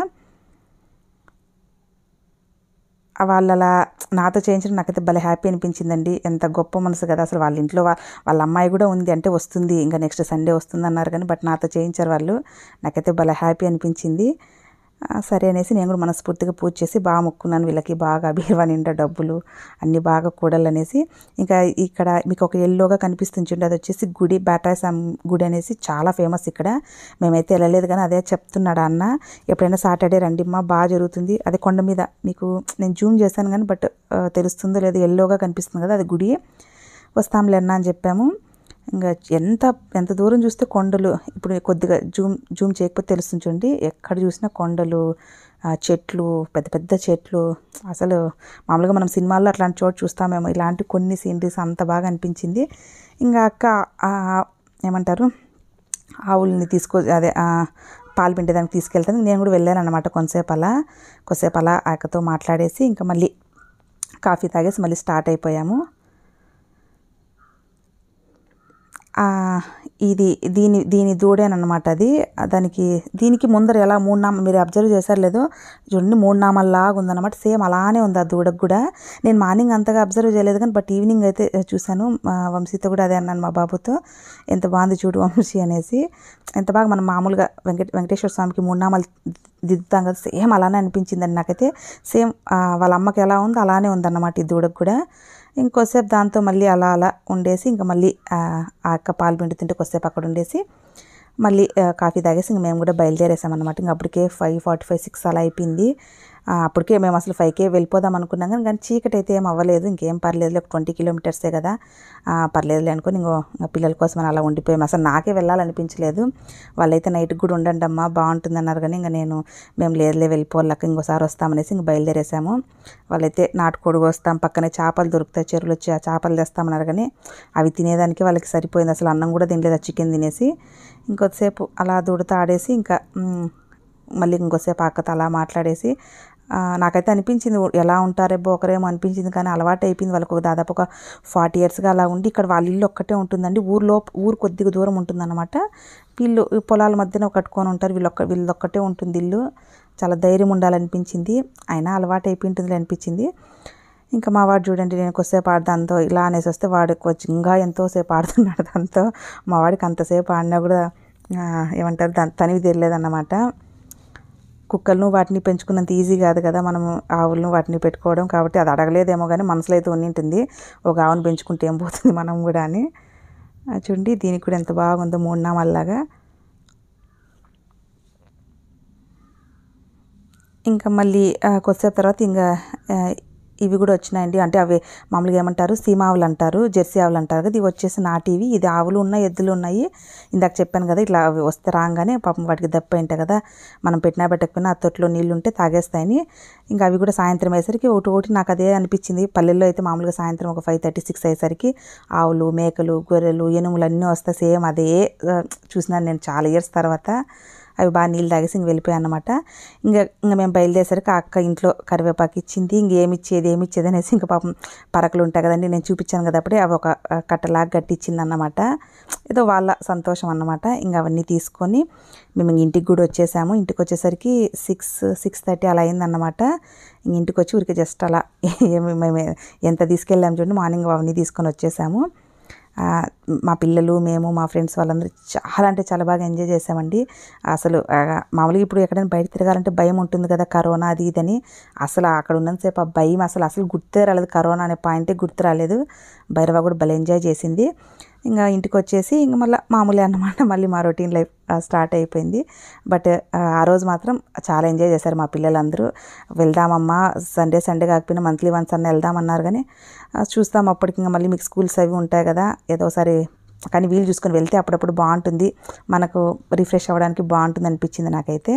Speaker 1: వాళ్ళు అలా నాతో చేయించడం నాకైతే భలే హ్యాపీ అనిపించిందండి ఎంత గొప్ప మనసు కదా అసలు వాళ్ళ ఇంట్లో వాళ్ళ అమ్మాయి కూడా ఉంది అంటే వస్తుంది ఇంకా నెక్స్ట్ సండే వస్తుంది అన్నారు కానీ బట్ నాతో చేయించారు వాళ్ళు నాకైతే భలే హ్యాపీ అనిపించింది సరే అనేసి నేను కూడా మనస్ఫూర్తిగా పూజ చేసి బాగా మొక్కున్నాను వీళ్ళకి బాగా బీరువా నిండా డబ్బులు అన్ని బాగా కూడలు అనేసి ఇంకా ఇక్కడ మీకు ఒక ఎల్లోగా కనిపిస్తుంది చూడండి అది వచ్చేసి గుడి బాటాసాం గుడి అనేసి చాలా ఫేమస్ ఇక్కడ మేమైతే వెళ్ళలేదు కానీ అదే చెప్తున్నాడు అన్న ఎప్పుడైనా సాటర్డే రండి మా బాగా జరుగుతుంది అదే కొండ మీద మీకు నేను జూమ్ చేశాను కానీ బట్ తెలుస్తుందో లేదో ఎల్లోగా కనిపిస్తుంది కదా అది గుడి వస్తాంలే అన్న అని చెప్పాము ఇంకా ఎంత ఎంత దూరం చూస్తే కొండలు ఇప్పుడు కొద్దిగా జూమ్ జూమ్ చేయకపోతే తెలుస్తుంది చూడండి ఎక్కడ చూసినా కొండలు చెట్లు పెద్ద పెద్ద చెట్లు అసలు మామూలుగా మనం సినిమాల్లో అట్లాంటి చోటు చూస్తామేమో ఇలాంటి కొన్ని సీనరీస్ అంత బాగా అనిపించింది ఇంకా అక్క ఏమంటారు ఆవుల్ని తీసుకో అదే పాలు పిండేదానికి తీసుకెళ్తాను నేను కూడా వెళ్ళాను అనమాట కొంతసేపు అలా కొంతసేపు అలా అక్కతో మాట్లాడేసి ఇంకా మళ్ళీ కాఫీ తాగేసి మళ్ళీ స్టార్ట్ అయిపోయాము ఇది దీని దీని దూడేనమాట అది దానికి దీనికి ముందర ఎలా మూడు నామ మీరు అబ్జర్వ్ చేశారు లేదో చూడండి మూడు నామాల్లాగా ఉందన్నమాట సేమ్ అలానే ఉంది ఆ దూడకు కూడా నేను మార్నింగ్ అంతగా అబ్జర్వ్ చేయలేదు కానీ బట్ ఈవినింగ్ అయితే చూశాను వంశీతో కూడా అదే అన్నాను మా బాబుతో ఎంత బాగుంది చూడు వంశీ అనేసి ఎంత బాగా మనం మామూలుగా వెంకట వెంకటేశ్వర స్వామికి మూడు నామాలు దిద్దుతాం కదా సేమ్ అలానే అనిపించిందండి నాకైతే సేమ్ వాళ్ళ అమ్మకి ఎలా ఉందో అలానే ఉందన్నమాట ఈ దూడకు కూడా ఇంకోసేపు దాంతో మళ్ళీ అలా అలా ఉండేసి ఇంకా మళ్ళీ ఆ యొక్క పాలు పిండి తింటే కొద్దిసేపు అక్కడ ఉండేసి మళ్ళీ కాఫీ తాగేసి ఇంక మేము కూడా బయలుదేరేసామన్నమాట ఇంక అప్పటికే ఫైవ్ ఫార్టీ ఫైవ్ సిక్స్ అలా అయిపోయింది అప్పటికే మేము అసలు ఫైవ్కే వెళ్ళిపోదాం అనుకున్నాం కానీ కానీ చీకటి అయితే ఏం అవ్వలేదు ఇంకేం పర్లేదు లేకపోతే ట్వంటీ కిలోమీటర్సే కదా పర్లేదులే అనుకుని ఇంకో పిల్లల కోసం అని అలా ఉండిపోయాము అసలు నాకే వెళ్ళాలనిపించలేదు వాళ్ళైతే నైట్కి కూడా ఉండండి అమ్మా బాగుంటుంది అన్నారు కానీ ఇంకా నేను మేము లేదులే వెళ్ళిపోలేక ఇంకోసారి వస్తామనేసి ఇంక బయలుదేరేసాము వాళ్ళైతే నాటుకోడు వస్తాం పక్కనే చేపలు దొరుకుతాయి చెరువులు వచ్చి ఆ చేపలు తెస్తామన్నారు కానీ అవి తినేదానికి వాళ్ళకి సరిపోయింది అసలు అన్నం కూడా తినలేదు ఆ చికెన్ తినేసి ఇంకొద్దిసేపు అలా దూడతా ఆడేసి ఇంకా మళ్ళీ ఇంకోసేపు అక్కతో అలా మాట్లాడేసి నాకైతే అనిపించింది ఎలా ఉంటారే ఒకరేమో అనిపించింది కానీ అలవాటు అయిపోయింది వాళ్ళకు ఒక దాదాపు ఒక ఫార్టీ ఇయర్స్గా అలా ఉండి ఇక్కడ వాళ్ళ ఇల్లు ఒక్కటే ఉంటుందండి ఊర్లో ఊరు కొద్దిగా దూరం ఉంటుందన్నమాట వీళ్ళు పొలాల మధ్యన కట్టుకొని ఉంటారు వీళ్ళొక్క వీళ్ళొక్కటే ఉంటుంది ఇల్లు చాలా ధైర్యం ఉండాలనిపించింది అయినా అలవాటు అయిపోయింటుంది అనిపించింది ఇంకా మా వాడు చూడండి నేను ఎక్కువసేపు ఆడదాంతో ఇలా అనేసి వస్తే వాడు ఇంకా ఎంతోసేపు ఆడుతున్నాడు దాంతో మా వాడికి అంతసేపు ఆడినా కూడా ఏమంటారు దాని తనివి తెలియలేదన్నమాట కుక్కలను వాటిని పెంచుకున్నంత ఈజీ కాదు కదా మనం ఆవులను వాటిని పెట్టుకోవడం కాబట్టి అది అడగలేదేమో కానీ మనసులో అయితే ఉన్నింటుంది ఒక ఆవును పెంచుకుంటే ఏం పోతుంది మనం కూడా అని చూడండి దీనికి కూడా ఎంత బాగుందో మూడు నామల్లాగా ఇంకా మళ్ళీ కొద్దిసేపు తర్వాత ఇంకా ఇవి కూడా వచ్చినాయండి అంటే అవి మామూలుగా ఏమంటారు సీమావులు అంటారు జెర్సీ ఆవులు అంటారు కదా ఇవి వచ్చేసి నాటివి ఇది ఆవులు ఉన్నాయి ఎద్దులు ఉన్నాయి ఇందాక చెప్పాను కదా ఇట్లా అవి వస్తే రాగానే పాపం వాటికి దెబ్బ ఉంటాయి కదా మనం పెట్టినా పెట్టకపోయినా అత్తట్లో నీళ్ళు ఉంటే తాగేస్తాయని ఇంకా అవి కూడా సాయంత్రం అయ్యేసరికి ఒకటి ఒకటి నాకు అదే అనిపించింది పల్లెల్లో అయితే మామూలుగా సాయంత్రం ఒక ఫైవ్ థర్టీ సిక్స్ అయ్యేసరికి ఆవులు మేకలు గొర్రెలు ఎనుములు అన్నీ వస్తాయి సేమ్ అదే చూసినాను నేను చాలా ఇయర్స్ తర్వాత అవి బాగా నీళ్ళు తాగేసి ఇంక వెళ్ళిపోయాయి అనమాట ఇంకా ఇంకా మేము బయలుదేరేసరికి అక్క ఇంట్లో కరివేపాకు ఇచ్చింది ఏమి ఇచ్చేది ఏమి ఇచ్చేది అనేసి ఇంకా పాపం పరకలు ఉంటాయి కదండి నేను చూపించాను కదా అప్పుడే అవి ఒక కట్టలాగా కట్టించింది అన్నమాట ఏదో వాళ్ళ సంతోషం అన్నమాట ఇంకా అవన్నీ తీసుకొని మేము ఇంటికి కూడా వచ్చేసాము ఇంటికి వచ్చేసరికి సిక్స్ సిక్స్ థర్టీ అలా అయిందన్నమాట ఇంటికి వచ్చి ఊరికి జస్ట్ అలా *laughs* ఏమి మేము ఎంత తీసుకెళ్ళాము చూడండి మార్నింగ్ అవన్నీ తీసుకొని వచ్చేసాము మా పిల్లలు మేము మా ఫ్రెండ్స్ వాళ్ళందరూ చాలా అంటే చాలా బాగా ఎంజాయ్ చేసామండి అసలు మామూలుగా ఇప్పుడు ఎక్కడైనా బయట తిరగాలంటే భయం ఉంటుంది కదా కరోనా అది ఇదని అసలు అక్కడ ఉన్నంతసేపు ఆ భయం అసలు అసలు గుర్తు రాలేదు కరోనా అనే పాయింటే గుర్తు రాలేదు భైరవ కూడా భలే ఎంజాయ్ చేసింది ఇంకా ఇంటికి వచ్చేసి ఇంకా మళ్ళీ మామూలే అన్నమాట *laughs* మళ్ళీ మా రొటీన్ లైఫ్ స్టార్ట్ అయిపోయింది బట్ ఆ రోజు మాత్రం చాలా ఎంజాయ్ చేశారు మా పిల్లలందరూ వెళ్దామమ్మా సండే సండే కాకపోయినా మంత్లీ వన్స్ అన్న వెళ్దామన్నారు కానీ చూస్తాం అప్పటికి ఇంకా మళ్ళీ మీకు స్కూల్స్ అవి ఉంటాయి కదా ఏదోసారి కానీ వీలు చూసుకొని వెళ్తే అప్పుడప్పుడు బాగుంటుంది మనకు రిఫ్రెష్ అవ్వడానికి బాగుంటుంది అనిపించింది నాకైతే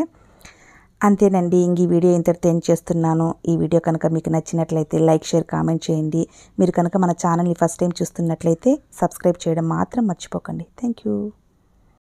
Speaker 1: అంతేనండి ఇంక ఈ వీడియో ఇంతటితో ఏం చేస్తున్నాను ఈ వీడియో కనుక మీకు నచ్చినట్లయితే లైక్ షేర్ కామెంట్ చేయండి మీరు కనుక మన ఛానల్ని ఫస్ట్ టైం చూస్తున్నట్లయితే సబ్స్క్రైబ్ చేయడం మాత్రం మర్చిపోకండి థ్యాంక్